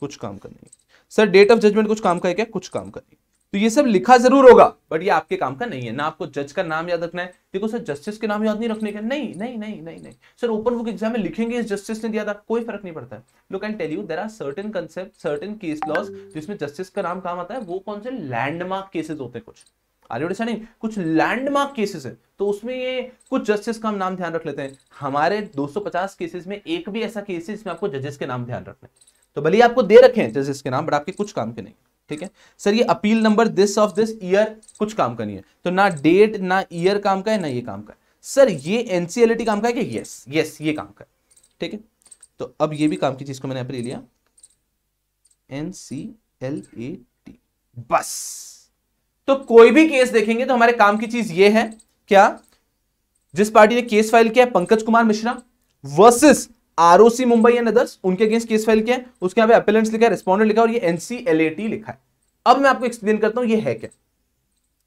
Speaker 1: कुछ काम का नहीं सर डेट ऑफ जजमेंट कुछ काम का है क्या कुछ काम का नहीं तो ये सब लिखा जरूर होगा बट ये आपके काम का नहीं है ना आपको जज का नाम याद रखना है देखो सर जस्टिस के नाम याद नहीं रखने का नहीं नहीं नहीं नहीं नहीं सर ओपन बुक एग्जाम में लिखेंगे इस जस्टिस ने दिया था कोई फर्क नहीं पड़ता है look and tell you there are certain concept certain case laws जिसमें जस्टिस का नाम काम आता है वो कौन से लैंडमार्क केसेस होते हैं कुछ नहीं कुछ लैंडमार्क केसेस है तो उसमें ये कुछ जस्टिस का हम नाम ध्यान रख लेते हैं हमारे 250 केसेस में एक भी ऐसा केस है जिसमें आपको जजेस के नाम ध्यान रखना है तो भले आपको दे रखे हैं जजेस के नाम बट आपके कुछ काम के नहीं ठीक है सर ये appeal number this of this year कुछ काम का नहीं है तो ना डेट ना ईयर काम का है ना ये काम का है सर ये एनसीएलटी काम का है कि यस यस ये काम का है ठीक है तो अब ये भी काम की चीज को मैंने यहां पर ले लिया N C L A T बस तो कोई भी केस देखेंगे तो हमारे काम की चीज ये है क्या जिस पार्टी ने केस फाइल किया Pankaj Kumar Mishra versus ROC Mumbai and others उनके अगेंस्ट केस फाइल किया है उसके यहाँ पे अपेलेंट्स लिखा है रिस्पॉन्डेंट लिखा और ये एनसीएलएटी लिखा है अब मैं आपको एक्सप्लेन करता हूँ ये है क्या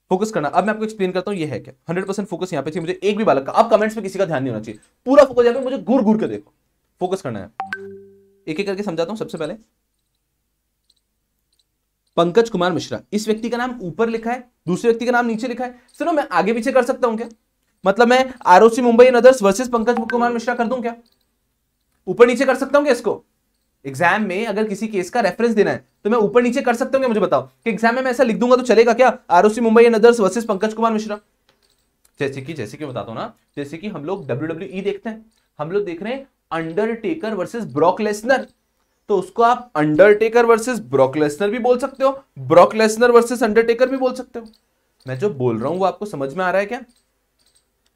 Speaker 1: फोकस करना अब मैं आपको एक्सप्लेन करता हूँ ये है क्या हंड्रेड परसेंट फोकस यहाँ पे चाहिए मुझे एक भी बालक का अब कमेंट्स में किसी का ध्यान नहीं होना चाहिए पूरा फोकस यहाँ पे मुझे घूर घूर कर देखो फोकस करना है एक एक करके समझाता हूँ सबसे पहले पंकज कुमार मिश्रा इस व्यक्ति का नाम ऊपर लिखा है दूसरे व्यक्ति का नाम नीचे लिखा है सुनो मैं आगे पीछे कर सकता हूं क्या मतलब मैं ROC Mumbai others versus Pankaj Kumar Mishra कर दूं क्या ऊपर नीचे कर सकता हूँ क्या इसको एग्जाम में अगर किसी केस का रेफरेंस देना है तो मैं ऊपर नीचे कर सकता हूँ क्या मुझे बताओ कि एग्जाम में मैं ऐसा लिख दूंगा तो चलेगा क्या ROC Mumbai and versus Pankaj Kumar Mishra जैसे कि जैसे कि बताता हूँ ना जैसे कि हम लोग डब्ल्यू डब्ल्यू e देखते हैं हम लोग देख रहे हैं अंडरटेकर वर्सेज ब्रॉकलेसनर तो उसको आप अंडरटेकर वर्सेस ब्रॉकलेसनर भी बोल सकते हो ब्रॉकलेसनर वर्सेज वर्सेस अंडरटेकर भी बोल सकते हो मैं जो बोल रहा हूं वो आपको समझ में आ रहा है क्या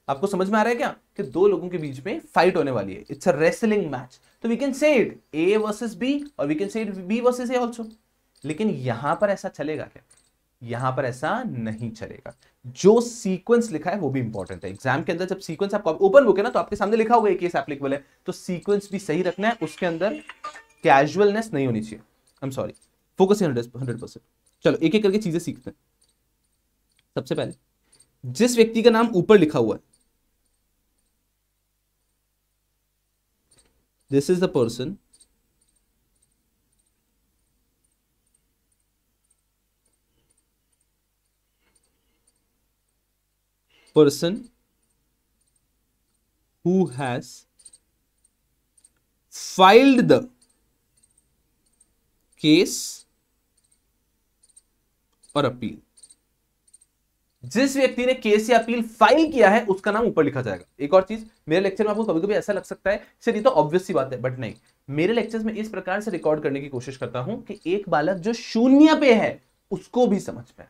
Speaker 1: आपको समझ में आ रहा है क्या कि दो लोगों के बीच में फाइट होने वाली है इट्स अ रेसलिंग मैच तो we can say it A versus B और we can say it B versus A also लेकिन यहां पर ऐसा चलेगा क्या यहां पर ऐसा नहीं चलेगा जो सीक्वेंस लिखा है वो भी इंपॉर्टेंट है एग्जाम के अंदर जब सीक्वेंस आपको ओपन बुक है ना तो आपके सामने लिखा होगा एक केस एप्लीकेबल है तो सीक्वेंस भी सही रखना है उसके अंदर कैजुअलनेस नहीं होनी चाहिए I am sorry focus hundred percent चलो एक एक करके चीजें सीखते हैं सबसे पहले जिस व्यक्ति का नाम ऊपर लिखा हुआ है this is the person person who has filed the case or appeal जिस व्यक्ति ने केस या अपील फाइल किया है उसका नाम ऊपर लिखा जाएगा एक और चीज मेरे लेक्चर में आपको कभी कभी ऐसा लग सकता है सर ये तो ऑब्वियस बात है बट नहीं मेरे लेक्चर में इस प्रकार से रिकॉर्ड करने की कोशिश करता हूं कि एक बालक जो शून्य पे है उसको भी समझ पाए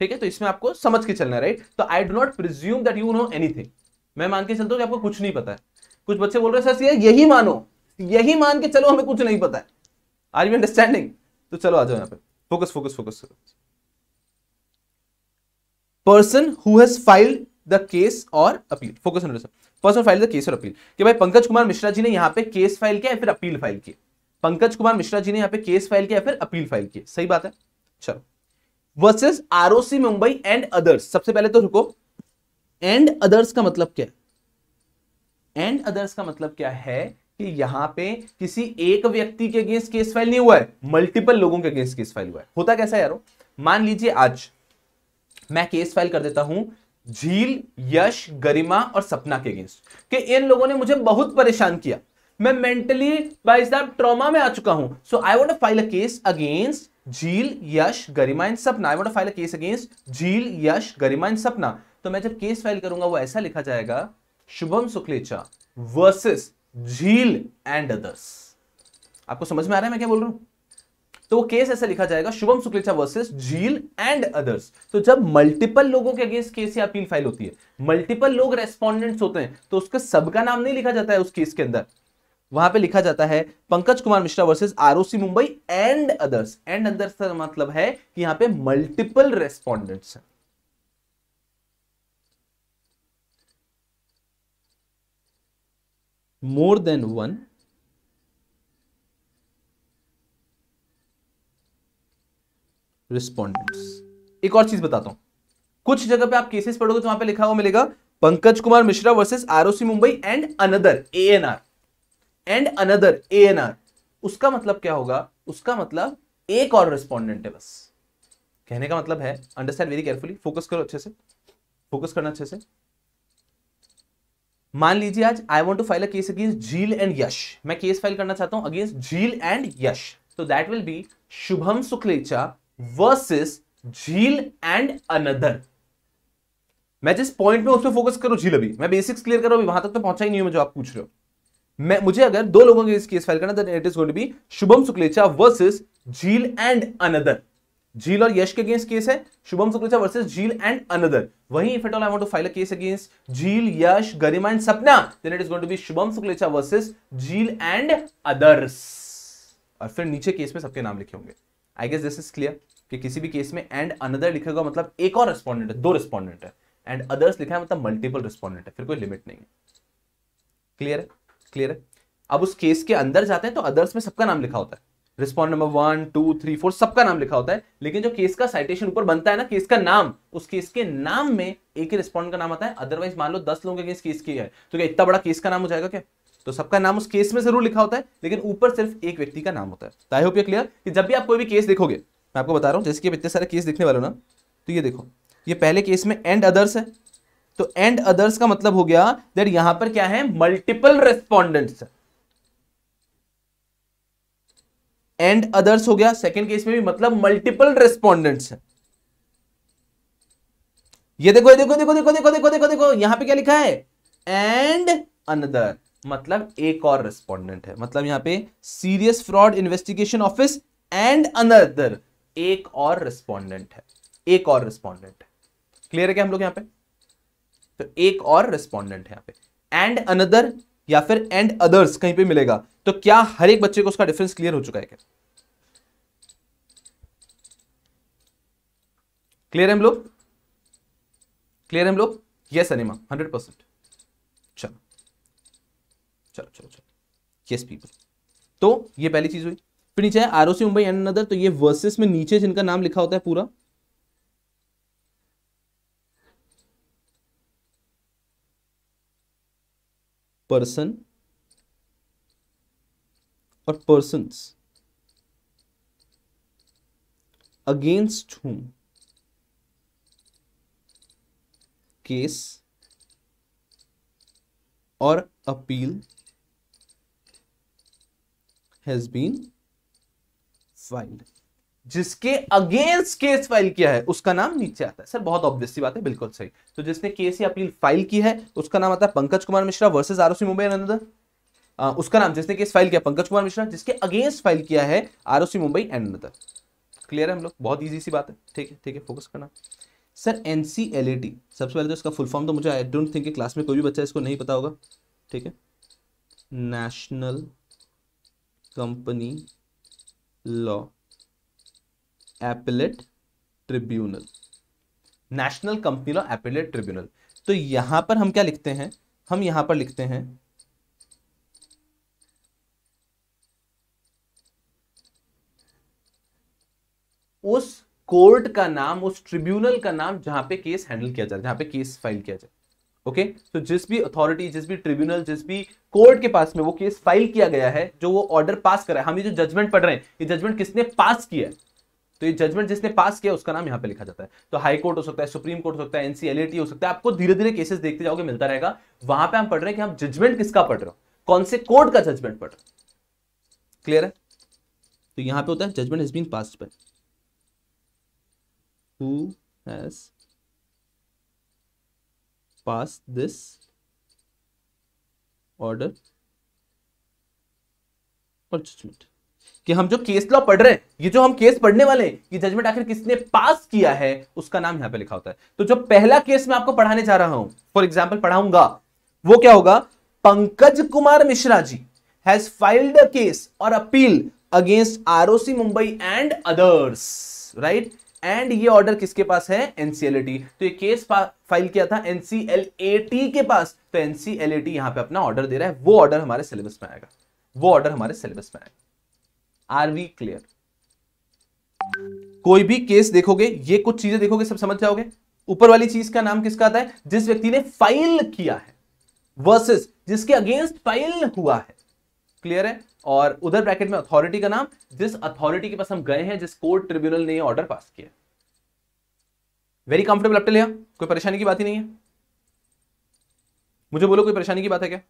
Speaker 1: ठीक है तो इसमें आपको समझ के चलना राइट तो I do not presume that you know any मैं मान के चलता हूँ आपको कुछ नहीं पता है कुछ बच्चे बोल रहे हैं सर यही मानो यही मान के चलो हमें कुछ नहीं पता है आर यू अंडरस्टैंडिंग तो चलो आ जाओ यहाँ पे focus focus focus person who has filed the case और appeal focus on sir person file the case और अपील कि भाई पंकज कुमार मिश्रा जी ने यहां पे केस फाइल किया या फिर अपील फाइल की पंकज कुमार मिश्रा जी ने यहां पे केस फाइल किया या फिर अपील फाइल की सही बात है चलो versus ROC Mumbai and others सबसे पहले तो रुको एंड अदर्स का मतलब क्या है एंड अदर्स का मतलब क्या है कि यहां पे किसी एक व्यक्ति के अगेंस्ट केस फाइल नहीं हुआ है मल्टीपल लोगों के अगेंस्ट केस फाइल हुआ है होता कैसा है यारो मान लीजिए आज मैं केस फाइल कर देता हूं झील यश गरिमा और सपना के अगेंस्ट कि इन लोगों ने मुझे बहुत परेशान किया मैं मेंटली बाई साहब ट्रॉमा में आ चुका हूं so I want file a case against Jheel Yash Garima and Sapna I want file a case against Jheel Yash Garima and सपना तो मैं जब केस फाइल करूंगा वो ऐसा लिखा जाएगा Shubham Sukhlecha versus Jheel and others आपको समझ में आ रहा है मैं क्या बोल रहा हूं तो वो केस ऐसा लिखा जाएगा Shubham Shuklecha versus Jheel and others तो जब मल्टीपल लोगों के अगेंस्ट केस या अपील फाइल होती है मल्टीपल लोग रेस्पॉन्डेंट्स होते हैं तो उसके सबका नाम नहीं लिखा जाता है उस केस के अंदर वहां पे लिखा जाता है Pankaj Kumar Mishra versus ROC Mumbai and others and others का मतलब है कि यहां पे मल्टीपल रेस्पॉन्डेंट्स हैं मोर देन वन रिस्पॉन्डेंट्स एक और चीज बताता हूं कुछ जगह पे आप केसेस पढ़ोगे तो वहां पे लिखा हुआ मिलेगा Pankaj Kumar Mishra versus ROC Mumbai and another A N R and another A N R उसका मतलब क्या होगा उसका मतलब एक और रिस्पॉन्डेंट है बस कहने का मतलब है अंडरस्टैंड वेरी केयरफुली फोकस करो अच्छे से फोकस करना अच्छे से मान लीजिए आज I want to file a case against Jheel and Yash मैं केस फाइल करना चाहता हूं अगेंस्ट झील एंड यश तो that will be Shubham Sukhlecha versus Jheel and another मैं जिस पॉइंट में उस पर फोकस करूं झील अभी मैं बेसिक्स क्लियर करूं अभी वहां तक तो पहुंचा ही नहीं हूं जो आप पूछ रहे हो मैं मुझे अगर दो लोगों के केस फाइल करना it is going to be Shubham Shuklecha versus Jheel and another Jheel और यश के अगेंस्ट केस है Shubham Shuklecha versus Jheel and another वहीं if at all I want to file a case against Jheel Yash Garima and Sapna then it is going to be Shubham Suklecha versus Jheel and others और फिर नीचे case में सबके नाम लिखे होंगे I guess this is clear कि किसी भी केस में एंड अनदर लिखा हुआ मतलब एक और रिस्पॉन्डेंट है दो रिस्पॉन्डेंट है एंड अदर्स लिखा है मतलब मल्टीपल रिस्पॉन्डेंट है फिर कोई लिमिट नहीं है क्लियर है क्लियर है अब उस केस के अंदर जाते हैं तो अदर्स में सबका नाम लिखा होता है respond number one two three four सबका नाम लिखा होता है लेकिन जो केस का साइटेशन ऊपर बनता है ना केस का नाम उस केस के नाम में एक ही रिस्पॉन्ड का नाम आता है अदरवाइज मान लो दस लोगों के केस केस की है तो क्या इतना बड़ा केस का नाम हो जाएगा क्या तो सबका नाम उस केस में जरूर लिखा होता है लेकिन ऊपर सिर्फ एक व्यक्ति का नाम होता है तो आई होप ये क्लियर कि जब भी आप कोई भी केस देखोगे मैं आपको बता रहा हूँ जैसे कि इतने सारे केस देखने वाले ना तो ये देखो ये पहले केस में एंड अदर्स है तो एंड अदर्स का मतलब हो गया देर यहां पर क्या है मल्टीपल रेस्पॉन्डेंट्स एंड अदर्स हो गया सेकेंड केस में भी मतलब मल्टीपल रेस्पॉन्डेंट्स है ये देखो देखो देखो देखो देखो देखो देखो देखो यहां पे क्या लिखा है एंड अनदर मतलब एक और रेस्पॉन्डेंट है मतलब यहां पे serious fraud investigation office and another एक और रेस्पॉन्डेंट है एक और रेस्पॉन्डेंट क्लियर है क्या हम लोग यहां पे तो एक और रेस्पॉन्डेंट है यहां पे एंड अनदर या फिर एंड अदर्स कहीं पे मिलेगा तो क्या हर एक बच्चे को उसका डिफरेंस क्लियर हो चुका है क्या क्लियर है हम लोग क्लियर है हम लोग यस अनिमा हंड्रेड परसेंट चलो चलो चलो चलो यस पीपल तो ये पहली चीज हुई फिर नीचे O C Mumbai and another तो ये वर्सेस में नीचे जिनका नाम लिखा होता है पूरा पर्सन और पर्सन अगेंस्ट हुम केस और अपील हैज बीन फाइल्ड जिसके अगेंस्ट केस फाइल किया है उसका नाम नीचे आता है सर बहुत ऑब्वियस सी बात है बिल्कुल सही तो जिसने केस या अपील फाइल की है उसका नाम आता है Pankaj Kumar Mishra versus ROC Mumbai and उसका नाम जिसने केस फाइल किया पंकज कुमार मिश्रा जिसके अगेंस्ट फाइल किया है ROC Mumbai and another clear है हम लोग बहुत ईजी सी बात है ठीक है ठीक है फोकस करना सर एन सबसे पहले तो इसका फुल फॉर्म तो मुझे आई डोंट थिंक क्लास में कोई भी बच्चा इसको नहीं पता होगा ठीक है national company law appellate tribunal national company law appellate tribunal तो यहां पर हम क्या लिखते हैं हम यहां पर लिखते हैं उस कोर्ट का नाम उस ट्रिब्यूनल का नाम जहां पे केस हैंडल किया जाए जहां पे केस फाइल किया जाए ओके तो जिस भी अथॉरिटी जिस भी ट्रिब्यूनल जिस भी कोर्ट के पास में वो केस फाइल किया गया है जो वो ऑर्डर पास करा है हम ये जो जजमेंट पढ़ रहे हैं ये जजमेंट किसने पास किया है तो ये जजमेंट जिसने पास किया उसका नाम यहां पे लिखा जाता है तो हाई कोर्ट हो सकता है सुप्रीम कोर्ट हो सकता है एनसीएलएटी हो सकता है आपको धीरे धीरे केसेस देखते जाओगे मिलता रहेगा वहां पे हम पढ़ रहे हैं कि हम जजमेंट किसका पढ़ रहे हो कौन से कोर्ट का जजमेंट पढ़ रहे क्लियर है तो यहां पे होता है जजमेंट इज बीन पास पर हु pass this order और जजमेंट कि हम जो केस लॉ पढ़ रहे हैं ये जो हम केस पढ़ने वाले हैं कि जजमेंट आखिर किसने पास किया है उसका नाम यहां पे लिखा होता है तो जो पहला केस मैं आपको पढ़ाने जा रहा हूं फॉर एग्जाम्पल पढ़ाऊंगा वो क्या होगा Pankaj Kumar Mishra ji has filed a case और appeal against ROC Mumbai and others right and ये ऑर्डर किसके पास है एनसीएलएटी तो ये केस फाइल किया था एनसीएलएटी के पास तो एनसीएलएटी यहां पे अपना ऑर्डर दे रहा है वो ऑर्डर हमारे सिलेबस में आएगा वो ऑर्डर हमारे सिलेबस में आएगा आर वी क्लियर कोई भी केस देखोगे ये कुछ चीजें देखोगे सब समझ जाओगे ऊपर वाली चीज का नाम किसका आता है जिस व्यक्ति ने फाइल किया है वर्सेस जिसके अगेंस्ट फाइल हुआ है क्लियर है और उधर ब्रैकेट में अथॉरिटी का नाम जिस अथॉरिटी के पास हम गए हैं जिस कोर्ट ट्रिब्यूनल ने ऑर्डर पास किया वेरी कंफर्टेबल अपटे लिया कोई परेशानी की बात ही नहीं है मुझे बोलो कोई परेशानी की बात है क्या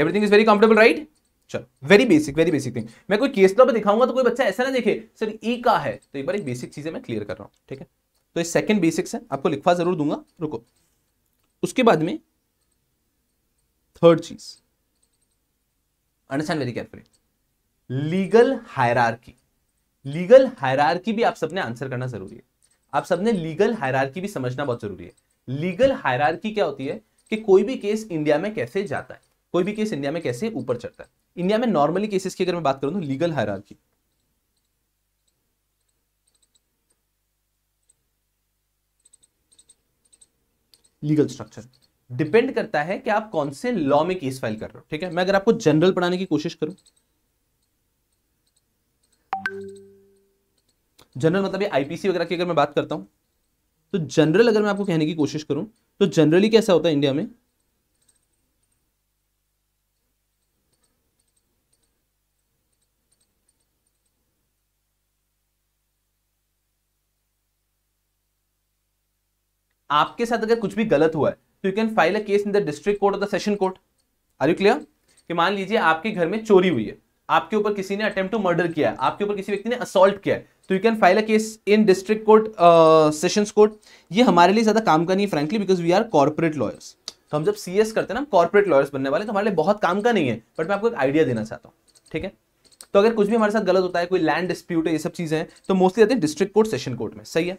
Speaker 1: everything is very comfortable right चलो very basic very basic thing मैं कोई केस तो दिखाऊंगा तो कोई बच्चा ऐसा ना देखे सर ई e का है तो एक बार एक बेसिक चीजें मैं क्लियर कर रहा हूं ठीक है तो ये सेकेंड बेसिक्स है आपको लिखवा जरूर दूंगा रुको उसके बाद में थर्ड चीज understand very carefully legal hierarchy legal hierarchy भी आप सबने आंसर करना जरूरी है आप सबने लीगल हायरार्की भी समझना बहुत जरूरी है लीगल हायरार्की क्या होती है कि कोई भी केस इंडिया में कैसे जाता है कोई भी केस इंडिया में कैसे ऊपर चढ़ता है इंडिया में नॉर्मली केसेस की अगर मैं बात करूँ तो legal hierarchy legal structure depend करता है कि आप कौन से लॉ में केस फाइल कर रहे हो ठीक है मैं अगर आपको जनरल पढ़ाने की कोशिश करूं जनरल मतलब ये आईपीसी वगैरह की अगर मैं बात करता हूं तो जनरल अगर मैं आपको कहने की कोशिश करूं तो जनरली कैसा होता है इंडिया में आपके साथ अगर कुछ भी गलत हुआ है तो you can file a case in the district court और the session court are you clear कि मान लीजिए आपके घर में चोरी हुई है आपके ऊपर किसी ने अटेम्प्ट टू मर्डर किया है आपके ऊपर किसी व्यक्ति ने असोल्ट किया है तो you can file a case in district court session court ये हमारे लिए ज़्यादा काम का नहीं है frankly because we are corporate lawyers तो हम जब सी एस करते हैं ना कॉर्पोरेट लॉयर्स बनने वाले तो हमारे लिए बहुत काम का नहीं है बट मैं आपको एक आइडिया देना चाहता हूँ ठीक है तो अगर कुछ भी हमारे साथ गलत होता है कोई लैंड डिस्प्यूट है ये सब चीज़ें हैं तो मोस्टली आते हैं डिस्ट्रिक्ट कोर्ट सेशन कोर्ट में सही है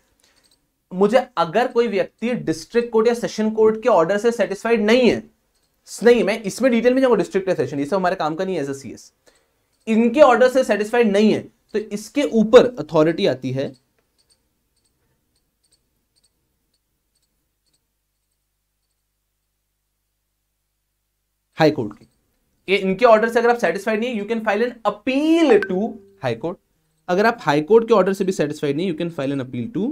Speaker 1: मुझे अगर कोई व्यक्ति डिस्ट्रिक्ट कोर्ट या सेशन कोर्ट के ऑर्डर से सेटिस्फाइड नहीं है नहीं मैं इसमें डिटेल में जाऊंगा डिस्ट्रिक्ट या सेशन ये सब हमारे काम का नहीं है एज ए सी एस इनके ऑर्डर से सेटिस्फाइड नहीं है तो इसके ऊपर अथॉरिटी आती है हाई कोर्ट की ये इनके ऑर्डर से अगर आप सेटिस्फाइड नहीं है you can file an appeal to high court अगर आप हाई कोर्ट के ऑर्डर से भी सेटिस्फाइड नहीं you can file an appeal to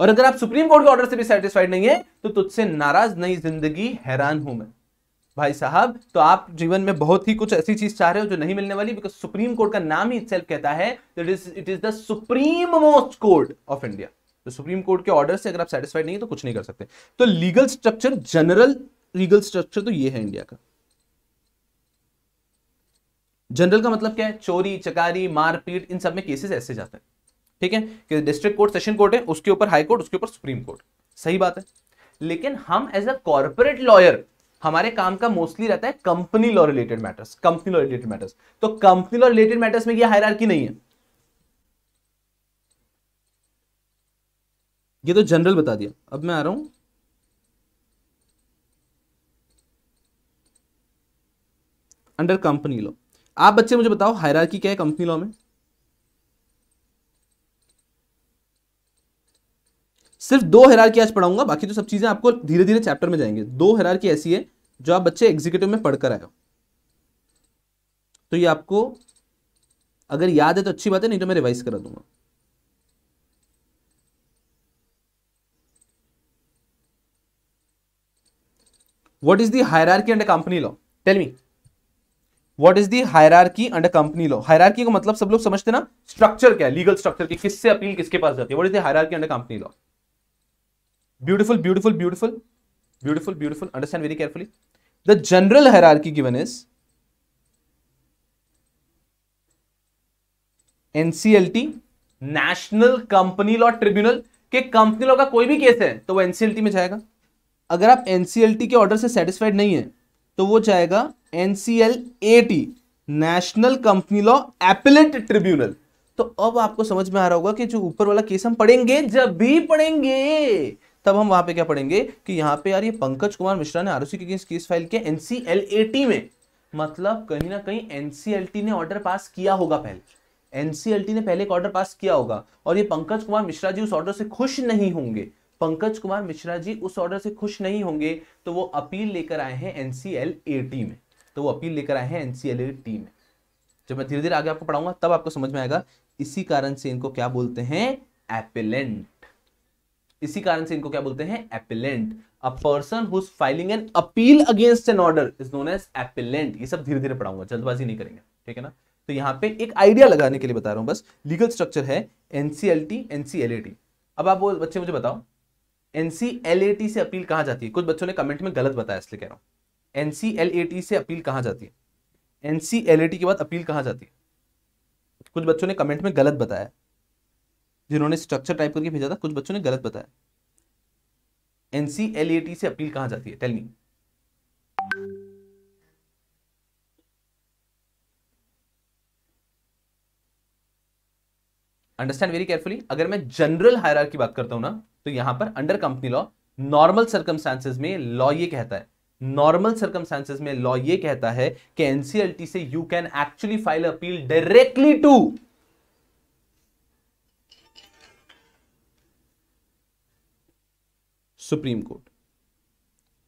Speaker 1: और अगर आप सुप्रीम कोर्ट के ऑर्डर से भी सेटिस्फाइड नहीं है तो तुझसे नाराज नई जिंदगी हैरान हूं मैं भाई साहब तो आप जीवन में बहुत ही कुछ ऐसी चीज चाह रहे हो जो नहीं मिलने वाली बिकॉज सुप्रीम कोर्ट का नाम ही इटसेल्फ कहता है it is the supreme most court of India तो सुप्रीम कोर्ट के ऑर्डर से अगर आप सेटिस्फाइड नहीं है तो कुछ नहीं कर सकते तो legal structure general legal structure तो ये है इंडिया का जनरल का मतलब क्या है चोरी चकारी मारपीट इन सब में केसेस ऐसे जाते हैं ठीक है कि डिस्ट्रिक्ट कोर्ट सेशन कोर्ट है उसके ऊपर हाई कोर्ट उसके ऊपर सुप्रीम कोर्ट सही बात है लेकिन हम एज अ कॉर्पोरेट लॉयर हमारे काम का मोस्टली रहता है company law related matters company law related matters तो कंपनी लॉ रिलेटेड मैटर्स में यह हायरार्की नहीं है ये तो जनरल बता दिया अब मैं आ रहा हूं अंडर कंपनी लॉ आप बच्चे मुझे बताओ हायरार्की क्या है कंपनी लॉ में सिर्फ दो की आज पढ़ाऊंगा बाकी तो सब चीज़ें आपको धीरे धीरे चैप्टर में जाएंगे दो की ऐसी है जो आप बच्चे एग्जीक्यूटिव में पढ़कर आए हो तो ये आपको अगर याद है तो अच्छी बात है नहीं तो मैं रिवाइज करा दूंगा वट इज दायरार की under company law tell me what is is the की कंपनी लॉ law hierarchy का मतलब सब लोग समझते ना स्ट्रक्चर क्या है लीगल स्ट्रक्चर की किससे अपील किसके पास जाती है वट इज the की under company law beautiful beautiful beautiful beautiful beautiful understand very carefully the general hierarchy given is NCLT national company law tribunal के कंपनी लॉ का कोई भी केस है तो वो एनसीएलटी में जाएगा अगर आप एनसीएलटी के ऑर्डर से सेटिस्फाइड नहीं है तो वो जाएगा NCL AT national company law appellate tribunal तो अब आपको समझ में आ रहा होगा कि जो ऊपर वाला केस हम पढ़ेंगे जब भी पढ़ेंगे तब हम वहां पे क्या पढ़ेंगे कि यहाँ पे यार ये पंकज कुमार मिश्रा ने आरओसी के अगेंस्ट केस फाइल किया एनसीएलएटी में मतलब कहीं ना कहीं एनसीएलटी ने ऑर्डर पास किया होगा पहले एनसीएलटी ने पहले एक ऑर्डर पास किया होगा और ये पंकज कुमार मिश्रा जी उस ऑर्डर से खुश नहीं होंगे पंकज कुमार मिश्रा जी उस ऑर्डर से खुश नहीं होंगे तो वो अपील लेकर आए हैं एनसीएलएटी में तो वो अपील लेकर आए हैं एनसीएलएटी में जब मैं धीरे धीरे आगे आपको पढ़ाऊंगा तब आपको समझ में आएगा इसी कारण से इनको क्या बोलते हैं एपिलेंट इसी कारण से इनको क्या बोलते हैं appellant a person who filing an appeal against an order is known as appellant ये सब धीरे धीरे पढ़ाऊंगा जल्दबाजी नहीं करेंगे ठीक है ना तो यहाँ पे एक आइडिया लगाने के लिए बता रहा हूँ बस लीगल स्ट्रक्चर है एनसीएलटी एनसीएलएटी अब आप वो बच्चे मुझे बताओ एनसीएलएटी से अपील कहाँ जाती है कुछ बच्चों ने कमेंट में गलत बताया इसलिए कह रहा हूँ एनसीएलएटी से अपील कहाँ जाती है एनसीएलएटी के बाद अपील कहाँ जाती है कुछ बच्चों ने कमेंट में गलत बताया जिन्होंने स्ट्रक्चर टाइप करके भेजा था कुछ बच्चों ने गलत बताया एनसीएल e से अपील कहा जाती है tell me understand very carefully अगर मैं जनरल हायर की बात करता हूं ना तो यहां पर under company law normal circumstances में लॉ ये कहता है नॉर्मल सर्कमस्टांसेस में लॉ ये कहता है कि एनसीएलटी e से you can actually file appeal directly to supreme court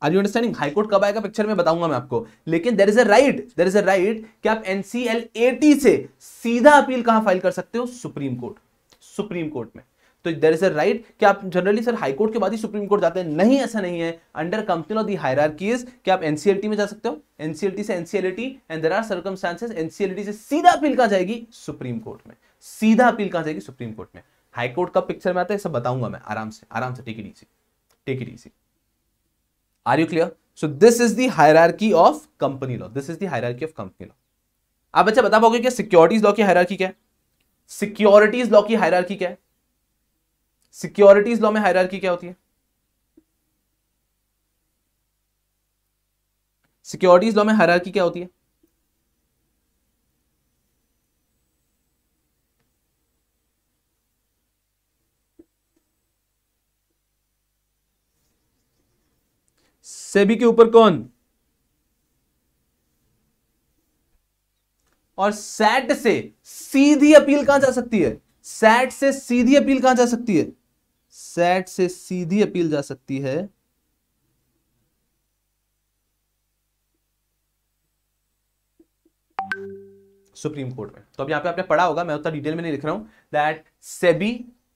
Speaker 1: are you understanding high court कब आएगा पिक्चर में बताऊंगा मैं आपको लेकिन there is a right there is a right कि आप एनसीएल से सीधा अपील कहां फाइल कर सकते हो सुप्रीम कोर्ट सुप्रीम कोर्ट में तो देर इज अ राइट कि आप जनरली सर हाई कोर्ट के बाद ही सुप्रीम कोर्ट जाते हैं नहीं ऐसा नहीं है under company of the higher कि आप एनसीएलटी में जा सकते हो एनसीएलटी से NCLT and there are circumstances NCLT से सीधा अपील कहा जाएगी सुप्रीम कोर्ट में सीधा अपील कहा जाएगी सुप्रीम कोर्ट में हाईकोर्ट का पिक्चर में आता है सब बताऊंगा मैं आराम से आराम से ठीक है Take it easy. Are you clear? So this is the hierarchy of company law. This is the hierarchy of company law. आप बच्चा बता पाओगे क्या सिक्योरिटीज लॉ की हायरार्की क्या है सिक्योरिटीज लॉ की हायरार्की क्या है सिक्योरिटीज लॉ में हायरार्की क्या होती है सिक्योरिटीज लॉ में हायरार्की क्या होती है सेबी के ऊपर कौन और सैट से सीधी अपील कहां जा सकती है सैट से सीधी अपील कहां जा सकती है सैट से सीधी अपील जा सकती है सुप्रीम कोर्ट में तो अब यहां पे आपने पढ़ा होगा मैं उतना डिटेल में नहीं लिख रहा हूं दैट सेबी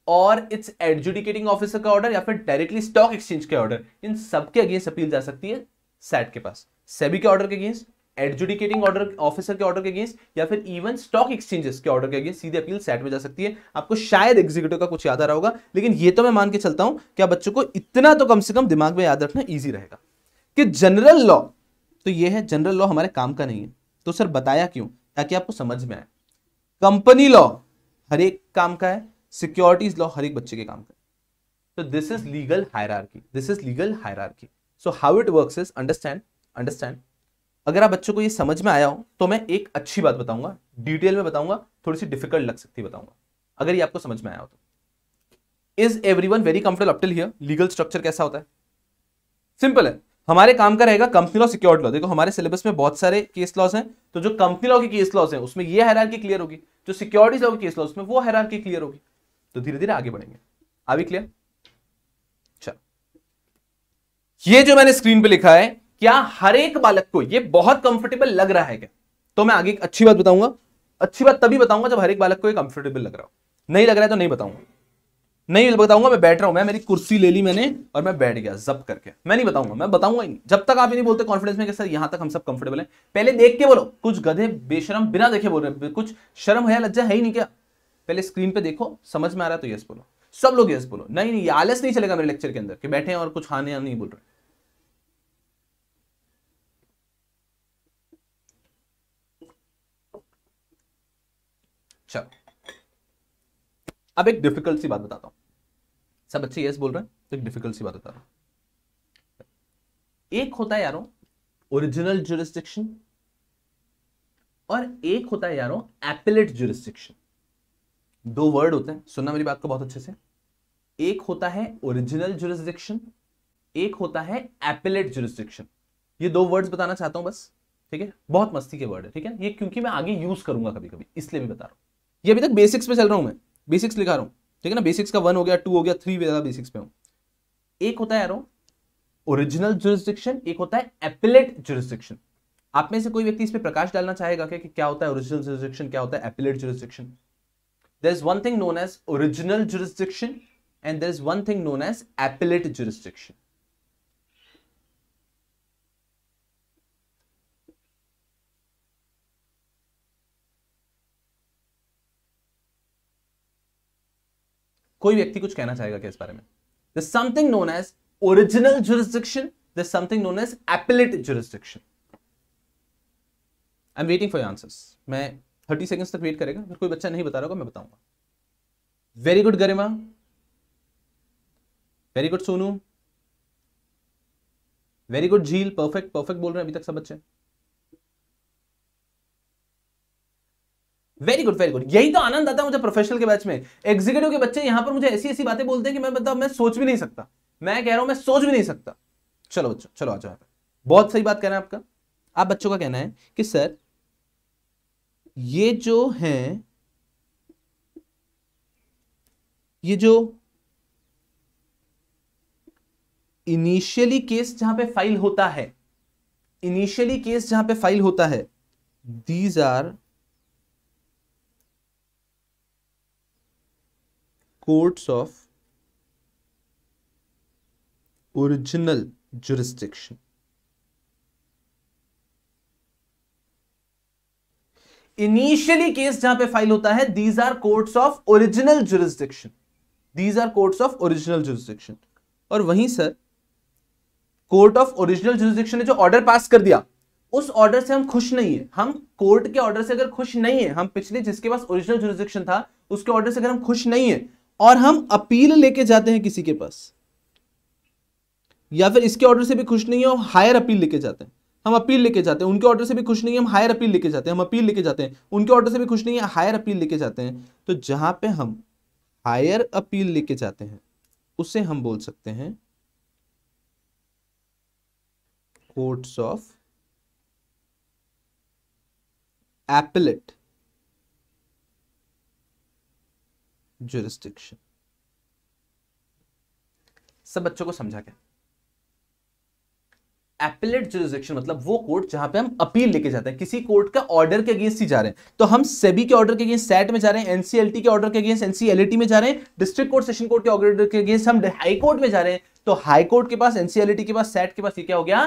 Speaker 1: और इट्स एडजुडिकेटिंग ऑफिसर का ऑर्डर या फिर डायरेक्टली स्टॉक एक्सचेंज का ऑर्डर इन सबके के अगेंस्ट अपील जा सकती है सैट के पास सेबी के ऑर्डर के अगेंस्ट एडजुडिकेटिंग ऑर्डर ऑफिसर के ऑर्डर के अगेंस्ट या फिर इवन स्टॉक एक्सचेंजेस के ऑर्डर के अगेंस्ट सीधे अपील सेट में जा सकती है आपको शायद एग्जीक्यूटिव का कुछ याद आ रहा होगा लेकिन ये तो मैं मान के चलता हूं कि आप बच्चों को इतना तो कम से कम दिमाग में याद रखना ईजी रहेगा कि जनरल लॉ तो ये है जनरल लॉ हमारे काम का नहीं है तो सर बताया क्यों ताकि आपको समझ में आए कंपनी लॉ हर एक काम का है सिक्योरिटीज लॉ हर एक बच्चे के काम का तो this is legal hierarchy this is legal hierarchy so how it works is understand understand अगर आप बच्चों को ये समझ में आया हो तो मैं एक अच्छी बात बताऊंगा डिटेल में बताऊंगा थोड़ी सी डिफिकल्ट लग सकती है बताऊंगा अगर ये आपको समझ में आया हो तो is every everyone very comfortable up till here legal structure कैसा होता है सिंपल है हमारे काम का रहेगा कंपनी लॉ सिक्योर्ड लॉ देखो हमारे सिलेबस में बहुत सारे केस लॉस हैं तो जो कंपनी लॉ के केस लॉस हैं उसमें ये हैरान की क्लियर होगी जो सिक्योरिटीज लॉ के केस लॉस में वो हैरान की क्लियर होगी तो धीरे धीरे आगे बढ़ेंगे अभी क्लियर चलो ये जो मैंने स्क्रीन पे लिखा है क्या हर एक बालक को ये बहुत कंफर्टेबल लग रहा है क्या तो मैं आगे एक अच्छी बात बताऊंगा अच्छी बात तभी बताऊंगा जब हर एक बालक को ये कंफर्टेबल लग रहा हो नहीं लग रहा है तो नहीं बताऊंगा नहीं बताऊंगा मैं बैठ रहा हूं मैं मेरी कुर्सी ले ली मैंने और मैं बैठ गया जब करके मैं नहीं बताऊंगा मैं बताऊंगा ही नहीं जब तक आप ये नहीं बोलते कॉन्फिडेंस में कि सर यहां तक हम सब कंफर्टेबल हैं पहले देख के बोलो कुछ गधे बेशरम बिना देखे बोल रहे कुछ शर्म है लज्जा है ही नहीं क्या पहले स्क्रीन पे देखो समझ में आ रहा तो यस बोलो सब लोग यस बोलो नहीं नहीं आलस नहीं चलेगा मेरे लेक्चर के अंदर कि बैठे हैं और कुछ खाने नहीं बोल रहे चलो अब एक डिफिकल्ट सी बात बताता हूं सब अच्छे यस बोल रहे हैं तो एक डिफिकल्ट सी बात बताता हूं एक होता है यारो ओरिजिनल जुरिस्टिक्शन और एक होता है यारो एपिलेट जुरिस्टिक्शन दो वर्ड होते हैं सुनना मेरी बात को बहुत अच्छे से एक होता है ओरिजिनल जुरिस्डिक्शन एक होता है एपिलेट जुरिस्डिक्शन ये दो वर्ड्स बताना चाहता हूं बस ठीक है बहुत मस्ती के वर्ड है ठीक है ये क्योंकि मैं आगे यूज करूंगा कभी कभी इसलिए भी बता रहा हूं ये अभी तक बेसिक्स पे चल रहा हूं मैं बेसिक्स लिखा रहा हूं ठीक है ना बेसिक्स का वन हो गया टू हो गया थ्री ज्यादा बेसिक्स पे हूं एक होता है ओरिजिनल जुरिस्डिक्शन एक होता है एपिलेट जुरिस्डिक्शन आप में से कोई व्यक्ति इस पर प्रकाश डालना चाहेगा कि, क्या होता है ओरिजिनल जुरिस्डिक्शन क्या होता है appellate jurisdiction there is one thing known as original jurisdiction and there is one thing known as appellate jurisdiction. कोई व्यक्ति कुछ कहना चाहेगा क्या इस बारे में the something known as original jurisdiction the something known as appellate jurisdiction I am waiting for answers मैं थर्टी सेकेंड्स तक वेट करेगा अगर कोई बच्चा नहीं बता रहा होगा मैं बताऊंगा very good Garima very good Sonu very good Jheel perfect perfect बोल रहे हैं अभी तक सब बच्चे वेरी गुड वेरी गुड यही तो आनंद आता है मुझे प्रोफेशनल के बैच में एग्जीक्यूटिव के बच्चे यहां पर मुझे ऐसी ऐसी बातें बोलते हैं कि मैं बताऊं मतलब मैं सोच भी नहीं सकता मैं कह रहा हूं मैं सोच भी नहीं सकता चलो बच्चों चलो आ जाओ बहुत सही बात कह रहे हैं आपका आप बच्चों का कहना है कि सर ये जो हैं ये जो इनिशियली केस जहां पे फाइल होता है इनिशियली केस जहां पे फाइल होता है these are courts of original jurisdiction initially case जहां पे फाइल होता है these are courts of original jurisdiction these are courts of original jurisdiction और वहीं sir court of original jurisdiction ने जो ऑर्डर पास कर दिया उस ऑर्डर से हम खुश नहीं है हम कोर्ट के ऑर्डर से अगर खुश नहीं है हम पिछले जिसके पास ओरिजिनल जुरिस्डिक्शन था उसके ऑर्डर से अगर हम खुश नहीं है और हम अपील लेके जाते हैं किसी के पास या फिर इसके ऑर्डर से भी खुश नहीं है और हायर अपील लेके जाते हैं हम अपील लेके जाते हैं उनके ऑर्डर से भी खुश नहीं है हम हायर अपील लेके जाते हैं हम अपील लेके जाते हैं उनके ऑर्डर से भी खुश नहीं है हायर अपील लेके जाते हैं तो जहां पे हम हायर अपील लेके जाते हैं उसे हम बोल सकते हैं कोर्ट्स ऑफ एपलेट जुरिस्टिक्शन सब बच्चों को समझा क्या एपिलेट जुरिस्डिक्शन मतलब वो कोर्ट जहां पे हम अपील लेके जाते हैं किसी कोर्ट का ऑर्डर के अगेंस्ट ही जा रहे हैं तो हम सेबी के ऑर्डर के अगेंस्ट सेट में जा रहे हैं एनसीएलटी के ऑर्डर के अगेंस्ट एनसीएलटी में जा रहे हैं डिस्ट्रिक्ट कोर्ट सेशन कोर्ट के ऑर्डर के अगेंस्ट हम हाई कोर्ट में जा रहे हैं तो हाई कोर्ट के पास एनसीएलटी के पास सेट के पास ये क्या हो गया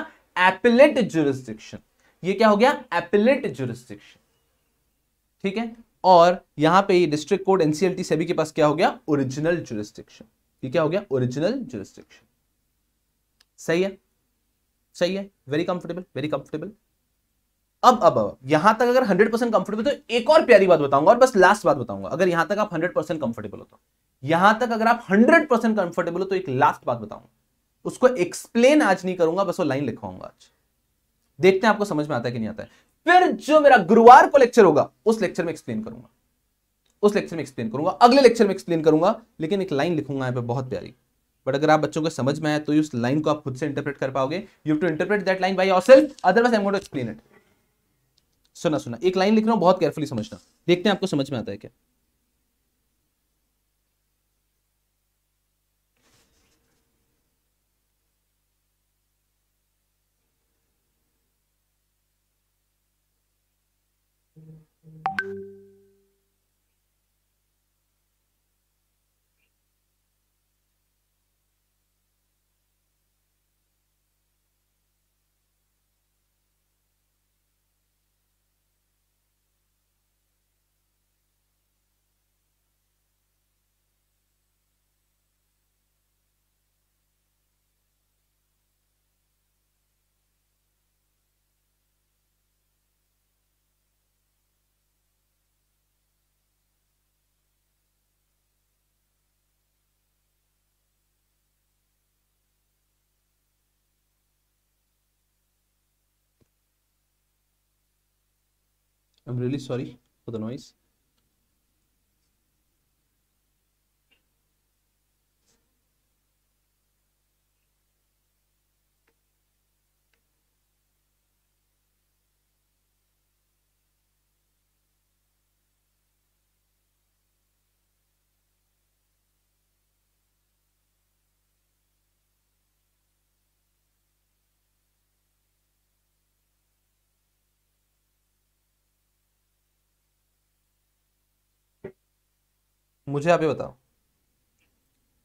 Speaker 1: एपिलेट जुरिस्डिक्शन ये क्या हो गया एपिलेट जुरिस्डिक्शन ठीक है और यहां पे डिस्ट्रिक्ट कोर्ट एनसीएलटी सेबी के पास क्या हो गया ओरिजिनल जुरिस्डिक्शन ये क्या हो गया ओरिजिनल जुरिस्डिक्शन सही है सही है वेरी कंफर्टेबल वेरी कंफर्टेबल अब अब अब यहां तक अगर 100 परसेंट कंफर्टेबल तो एक और प्यारी बात बताऊंगा और बस लास्ट बात बताऊंगा अगर यहां तक आप 100 परसेंट कंफर्टेबल हो तो यहां तक अगर आप 100 परसेंट कंफर्टेबल हो तो एक लास्ट बात बताऊंगा उसको एक्सप्लेन आज नहीं करूंगा बस वो लाइन लिखवाऊंगा आज देखते हैं आपको समझ में आता है कि नहीं आता है फिर जो मेरा गुरुवार को लेक्चर होगा उस लेक्चर में एक्सप्लेन करूंगा उस लेक्चर में एक्सप्लेन करूंगा अगले लेक्चर में एक्सप्लेन करूंगा लेकिन एक लाइन लिखूंगा यहां पर बहुत प्यारी बट अगर आप बच्चों को समझ में आया तो उस लाइन को आप खुद से इंटरप्रेट कर पाओगे you to interpret that line by your otherwise I to explain it सुना सुना एक लाइन लिख रहा हूँ बहुत केयरफुली समझना देखते हैं आपको समझ में आता है क्या I'm really sorry for the noise. मुझे आप ये बताओ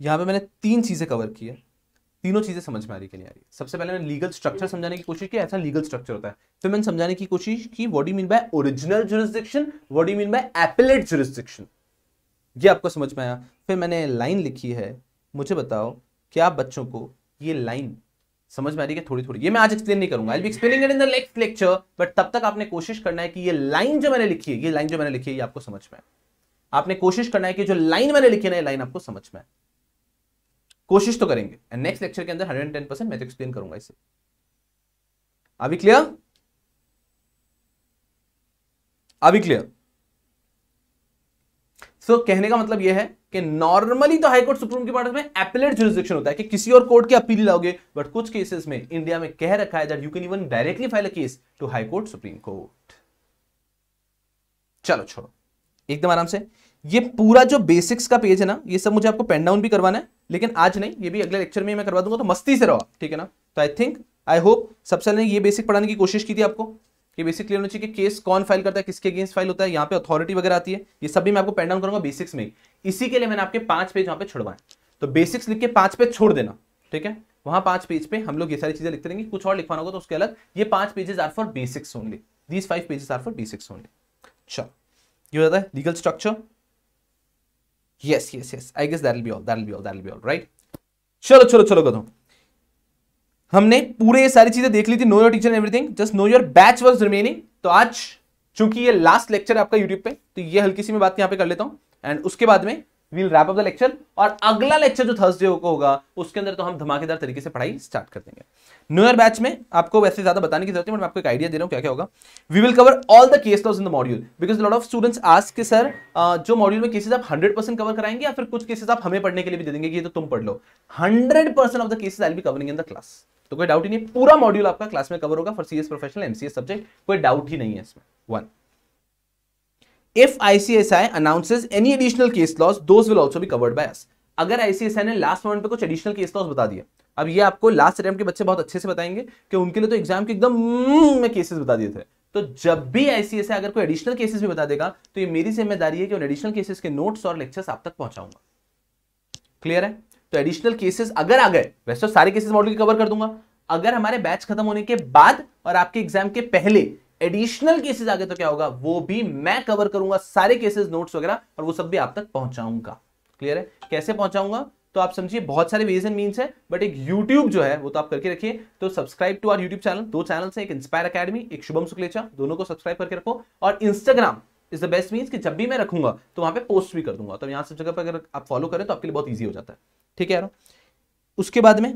Speaker 1: यहाँ पे मैंने तीन चीज़ें कवर की है तीनों चीज़ें समझ में आ रही कि नहीं आ रही सबसे पहले मैंने लीगल स्ट्रक्चर समझाने की कोशिश की ऐसा लीगल स्ट्रक्चर होता है फिर मैंने समझाने की कोशिश की what you mean by original jurisdiction what you mean by appellate jurisdiction ये आपको समझ में आया फिर मैंने लाइन लिखी है मुझे बताओ क्या बच्चों को ये लाइन समझ में आ रही है थोड़ी थोड़ी ये मैं आज एक्सप्लेन नहीं करूंगा I be explaining it in the next lecture but तब तक आपने कोशिश करना है कि ये लाइन जो मैंने लिखी है ये लाइन जो मैंने लिखी है ये आपको समझ में आए आपने कोशिश करना है कि जो लाइन मैंने लिखी ना लाइन आपको समझ में कोशिश तो करेंगे एंड नेक्स्ट लेक्चर के अंदर हंड्रेड टेन परसेंट मैं तो एक्सप्लेन करूंगा इसे अभी क्लियर अभी क्लियर सो so, कहने का मतलब यह है कि नॉर्मली तो हाईकोर्ट सुप्रीम की पार्ट में एपलेट जुरिस्डिक्शन होता है कि किसी और कोर्ट की अपील लाओगे बट कुछ केसेस में इंडिया में कह रखा है that you can even directly file a case to high court supreme court चलो छोड़ो एकदम आराम से ये पूरा जो बेसिक्स का पेज है ना ये सब मुझे आपको पेन डाउन भी करवाना है लेकिन आज नहीं ये भी अगले लेक्चर में मैं करवा दूंगा तो मस्ती से रहो ठीक है ना तो आई थिंक आई होप सबसे पहले ये बेसिक पढ़ाने की कोशिश की थी आपको कि बेसिक क्लियर होना चाहिए कि केस कौन फाइल करता है किसके अगेंस्ट फाइल होता है यहाँ पे अथॉरिटी वगैरह आती है ये सब भी मैं आपको पेन डाउन करूंगा बेसिक्स में इसी के लिए मैंने आपके पांच पेज यहाँ पे छोड़वाए तो बेसिक्स लिख के पांच पेज छोड़ देना ठीक है वहां पांच पेज पे हम लोग ये सारी चीजें लिखते रहेंगे कुछ और लिखवाना होगा तो उसके अलग ये पांच pages are for basics only these five pages are for basics only चलो ये होता है legal structure yes yes yes I guess that be all that be all that be all right चलो चलो चलो गधो हमने पूरे ये सारी चीजें देख ली थी know your teacher everything just know your batch was remaining तो आज चूंकि ये लास्ट लेक्चर है आपका यूट्यूब पे तो ये हल्की सी मैं बात यहां पे कर लेता हूं एंड उसके बाद में we'll wrap up the lecture और अगला लेक्चर जो थर्सडे को होगा उसके अंदर तो हम धमाकेदार तरीके से पढ़ाई स्टार्ट कर देंगे न्यूयर बैच में आपको वैसे ज्यादा बताने की जरूरत है मैं आपको एक आइडिया दे रहा हूँ क्या क्या होगा we will cover all the case laws in the module because lot of students आज के सर जो मॉड्यूल में केसेज आप हंड्रेड परसेंट कवर कराएंगे या फिर कुछ केसेज आप हमें पढ़ने के लिए भी दे देंगे ये तो तुम पढ़ लो hundred percent of the cases I be covering in the class तो कोई डाउट ही नहीं पूरा मॉड्यूल आपका क्लास में कवर होगा for C professional MCS subject कोई डाउट ही नहीं है इसमें one if ICSI announces any additional case laws, those will also be covered by us. अगर ICSI ने लास्ट moment पे कुछ एडिशनल केस laws बता दिया अब ये आपको लास्ट अटैम्प्ट के बच्चे बहुत अच्छे से बताएंगे कि उनके लिए तो एग्जाम के एकदम हम्म, में केसेस बता दिए थे तो जब भी ऐसी ऐसे अगर कोई एडिशनल केसेस भी बता देगा तो ये मेरी जिम्मेदारी है कि उन एडिशनल केसेस के नोट्स और लेक्चर्स आप तक पहुंचाऊंगा क्लियर है तो एडिशनल केसेस अगर आ गए वैसे तो सारे केसेस मॉडल की कवर कर दूंगा अगर हमारे बैच खत्म होने के बाद और आपके एग्जाम के पहले एडिशनल केसेस आगे तो क्या होगा वो भी मैं कवर करूंगा सारे केसेस नोट्स वगैरह और वो सब भी आप तक पहुंचाऊंगा क्लियर है कैसे पहुंचाऊंगा तो आप समझिए बहुत सारे वेज एंड मीन्स है बट एक यूट्यूब जो है वो तो आप करके रखिए तो subscribe to our YouTube channel दो चैनल हैं एक इंस्पायर अकेडमी एक शुभम सुखलेचा दोनों को सब्सक्राइब करके रखो और Instagram is the best mean कि जब भी मैं रखूंगा तो वहां पे पोस्ट भी कर दूंगा तो यहाँ सब जगह पर अगर आप फॉलो करें तो आपके लिए बहुत ईजी हो जाता है ठीक है यारो उसके बाद में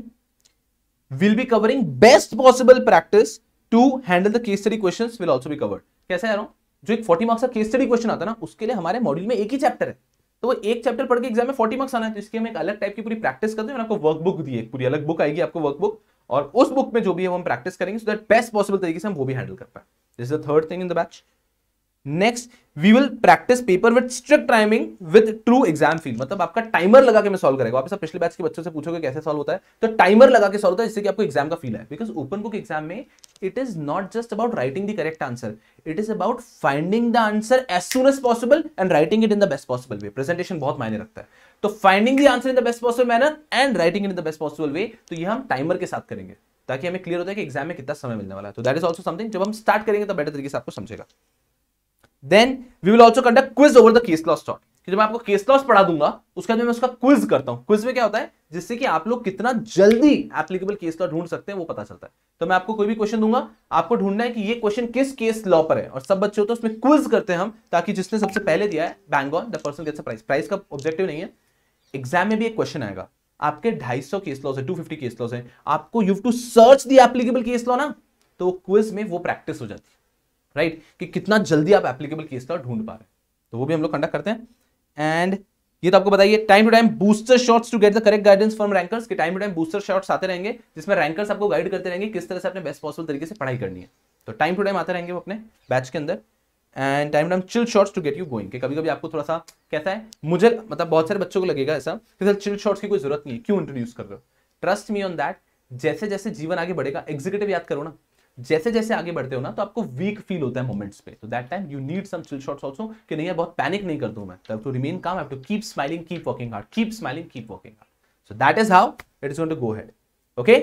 Speaker 1: will be covering best possible practice to handle the case study question will also be covered कैसे यारो जो एक 40 मार्क्स का केस स्टडी क्वेश्चन आता है ना उसके लिए हमारे मॉड्यूल में एक ही चैप्टर है तो वो एक चैप्टर पढ़ के एग्जाम में फोर्टी मार्क्स आना है तो इसके हम एक अलग टाइप की पूरी प्रैक्टिस करते हैं आपको वर्कबुक दी है पूरी अलग बुक आएगी आपको वर्कबुक और उस बुक में जो भी है वो हम प्रैक्टिस करेंगे सो दैट बेस्ट पॉसिबल तरीके से हम वो भी हैंडल कर पाए this the third thing in the batch next we will practice paper with strict timing with true exam feel मतलब आपका टाइमर लगा के मैं सॉल्व करेगा आप पिछले बैच के बच्चों से पूछोगे कैसे सॉल्व होता है तो टाइमर लगा के सॉल्व होता है जिससे कि आपको एग्जाम का फील है बिकॉज ओपन बुक एग्जाम में it is not just about writing the correct answer it is about finding the answer as soon as possible and writing it in the best possible way presentation बहुत मायने रखता है तो finding the answer in the best possible manner and writing in the best possible way तो ये हम timer के साथ करेंगे ताकि हमें क्लियर होता है कि एग्जाम में कितना समय मिलने वाला है तो दैट इज ऑल्सो समथिंग जब हम स्टार्ट करेंगे तो बेटर तरीके से आपको समझेगा then we will also conduct quiz over the case laws taught जब मैं आपको केस लॉस पढ़ा दूंगा उसके बाद मैं उसका क्विज करता हूँ क्विज में क्या होता है जिससे कि आप लोग कितना जल्दी एप्लीकेबल केस लॉ ढूंढ सकते हैं वो पता चलता है तो मैं आपको कोई भी क्वेश्चन दूंगा आपको ढूंढना है कि ये क्वेश्चन किस केस लॉ पर है और सब बच्चे होते हैं उसमें क्विज करते हैं हम ताकि जिसने सबसे पहले दिया है bang on the person gets price price का ऑब्जेक्टिव नहीं है एग्जाम में भी एक क्वेश्चन आएगा आपके 250 केस लॉस है 250 केस लॉस है आपको you to search the applicable case law ना तो क्विज में वो प्रैक्टिस हो जाती है राइट right? कि कितना जल्दी आप एप्लीकेबल केस का ढूंढ पा रहे हैं तो वो भी हम लोग कंडक्ट करते हैं एंड ये तो आपको बताइए time to time booster shots to get the correct guidance from rankers के time to time booster shots आते रहेंगे जिसमें रैंकर्स आपको गाइड करते रहेंगे किस तरह से अपने बेस्ट पॉसिबल तरीके से पढ़ाई करनी है तो टाइम टू टाइम आते रहेंगे वो अपने बैच के अंदर and time time chill shots to get you going कभी कभी आपको थोड़ा सा कहता है मुझे मतलब बहुत सारे बच्चों को लगेगा ऐसा कि सर चिल शॉट्स की कोई जरूरत नहीं है क्यों इंट्रोड्यूस कर रहे हो ट्रस्ट मी ऑन दैट जैसे जैसे जीवन आगे बढ़ेगा एग्जीक्यूटिव याद करो ना जैसे जैसे आगे बढ़ते हो ना तो आपको वीक फील होता है मोमेंट्स पे तो that time you need some chill shots also कि नहीं यार बहुत पैनिक नहीं कर दूं मैं तो to remain calm have to keep smiling keep working hard keep smiling keep working hard so that is how it is going to go ahead okay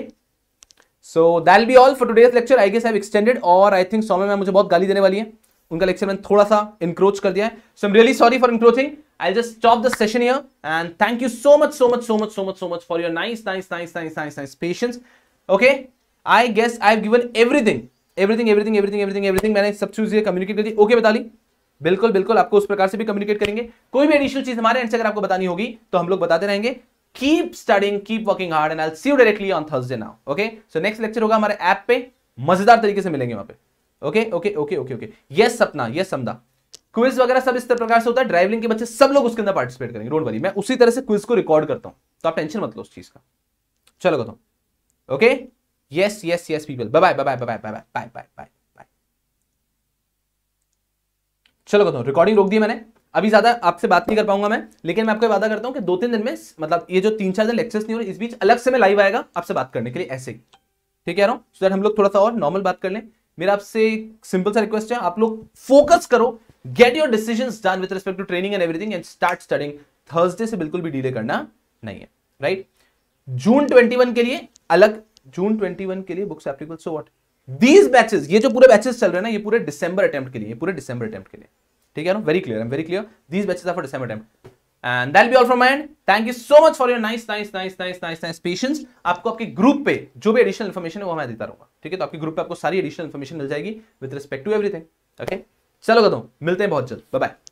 Speaker 1: so that be all for today's lecture I guess I extended और I think some ma'am मुझे बहुत गाली देने वाली है उनका lecture मैंने थोड़ा सा इंक्रोच कर दिया है so am really sorry for encroaching I'll just stop the session here and thank you so much, so much, so much, so much, so much for your nice, nice, nice, nice, nice, nice patience. Okay, I guess I given everything everything everything everything everything everything मैंने सब चीज communicate कर दी okay बता ली बिल्कुल बिल्कुल आपको उस प्रकार से भी कम्युनिकेट करेंगे कोई भी एडिशनल चीज हमारे एंड से अगर आपको बतानी होगी तो हम लोग बताते रहेंगे keep studying keep working hard and I see you directly on Thursday now okay so next lecture होगा हमारे ऐप पे मजेदार तरीके से मिलेंगे वहां पे okay okay okay okay okay yes Sapna yes Sama quiz वगैरह सब इस तरह प्रकार से होता है ड्राइविंग के बच्चे सब लोग उसके अंदर पार्टिसिपेट करेंगे डोंट वरी मैं उसी तरह से क्विज को रिकॉर्ड करता हूं तो आप टेंशन मत लो उस चीज का चलो Gautam okay okay? Yes, yes, yes, people. Bye bye, bye bye, bye bye, bye bye, bye bye, bye bye. चलो बताओ रिकॉर्डिंग रोक दी मैंने अभी ज्यादा आपसे बात नहीं कर पाऊंगा मैं लेकिन मैं आपको वादा करता हूँ कि दो तीन दिन में मतलब ये जो तीन चार दिन लेक्चर्स नहीं हो रहे इस बीच अलग से मैं लाइव आएगा आपसे बात करने के लिए ऐसे ही ठीक है सो दैट हम लोग थोड़ा सा और नॉर्मल बात कर लें मेरा आपसे सिंपल सा रिक्वेस्ट है आप लोग फोकस करो get your decision done with respect to training and everything and start studying Thursday से बिल्कुल भी डिले करना नहीं है राइट जून ट्वेंटी के लिए अलग जून 21 के लिए books applicable so what these batches ये जो पूरे बैचेस चल रहे हैं ना ये पूरे डिसंबर अटेम्प्ट के लिए पूरे डिसंबर अटेम्प्ट के लिए ठीक है ना very clear very clear these batches are for December attempt and that be all from end thank you so much for your nice nice nice nice nice nice patience आपको आपके ग्रुप पे जो भी एडिशनल इन्फॉर्मेशन है वो मैं देता रहूंगा ठीक है तो आपके ग्रुप पे आपको सारी एडिशनल इन्फॉर्मेशन मिल जाएगी with respect to everything okay चलो कदम मिलते हैं बहुत जल्द बाय बाय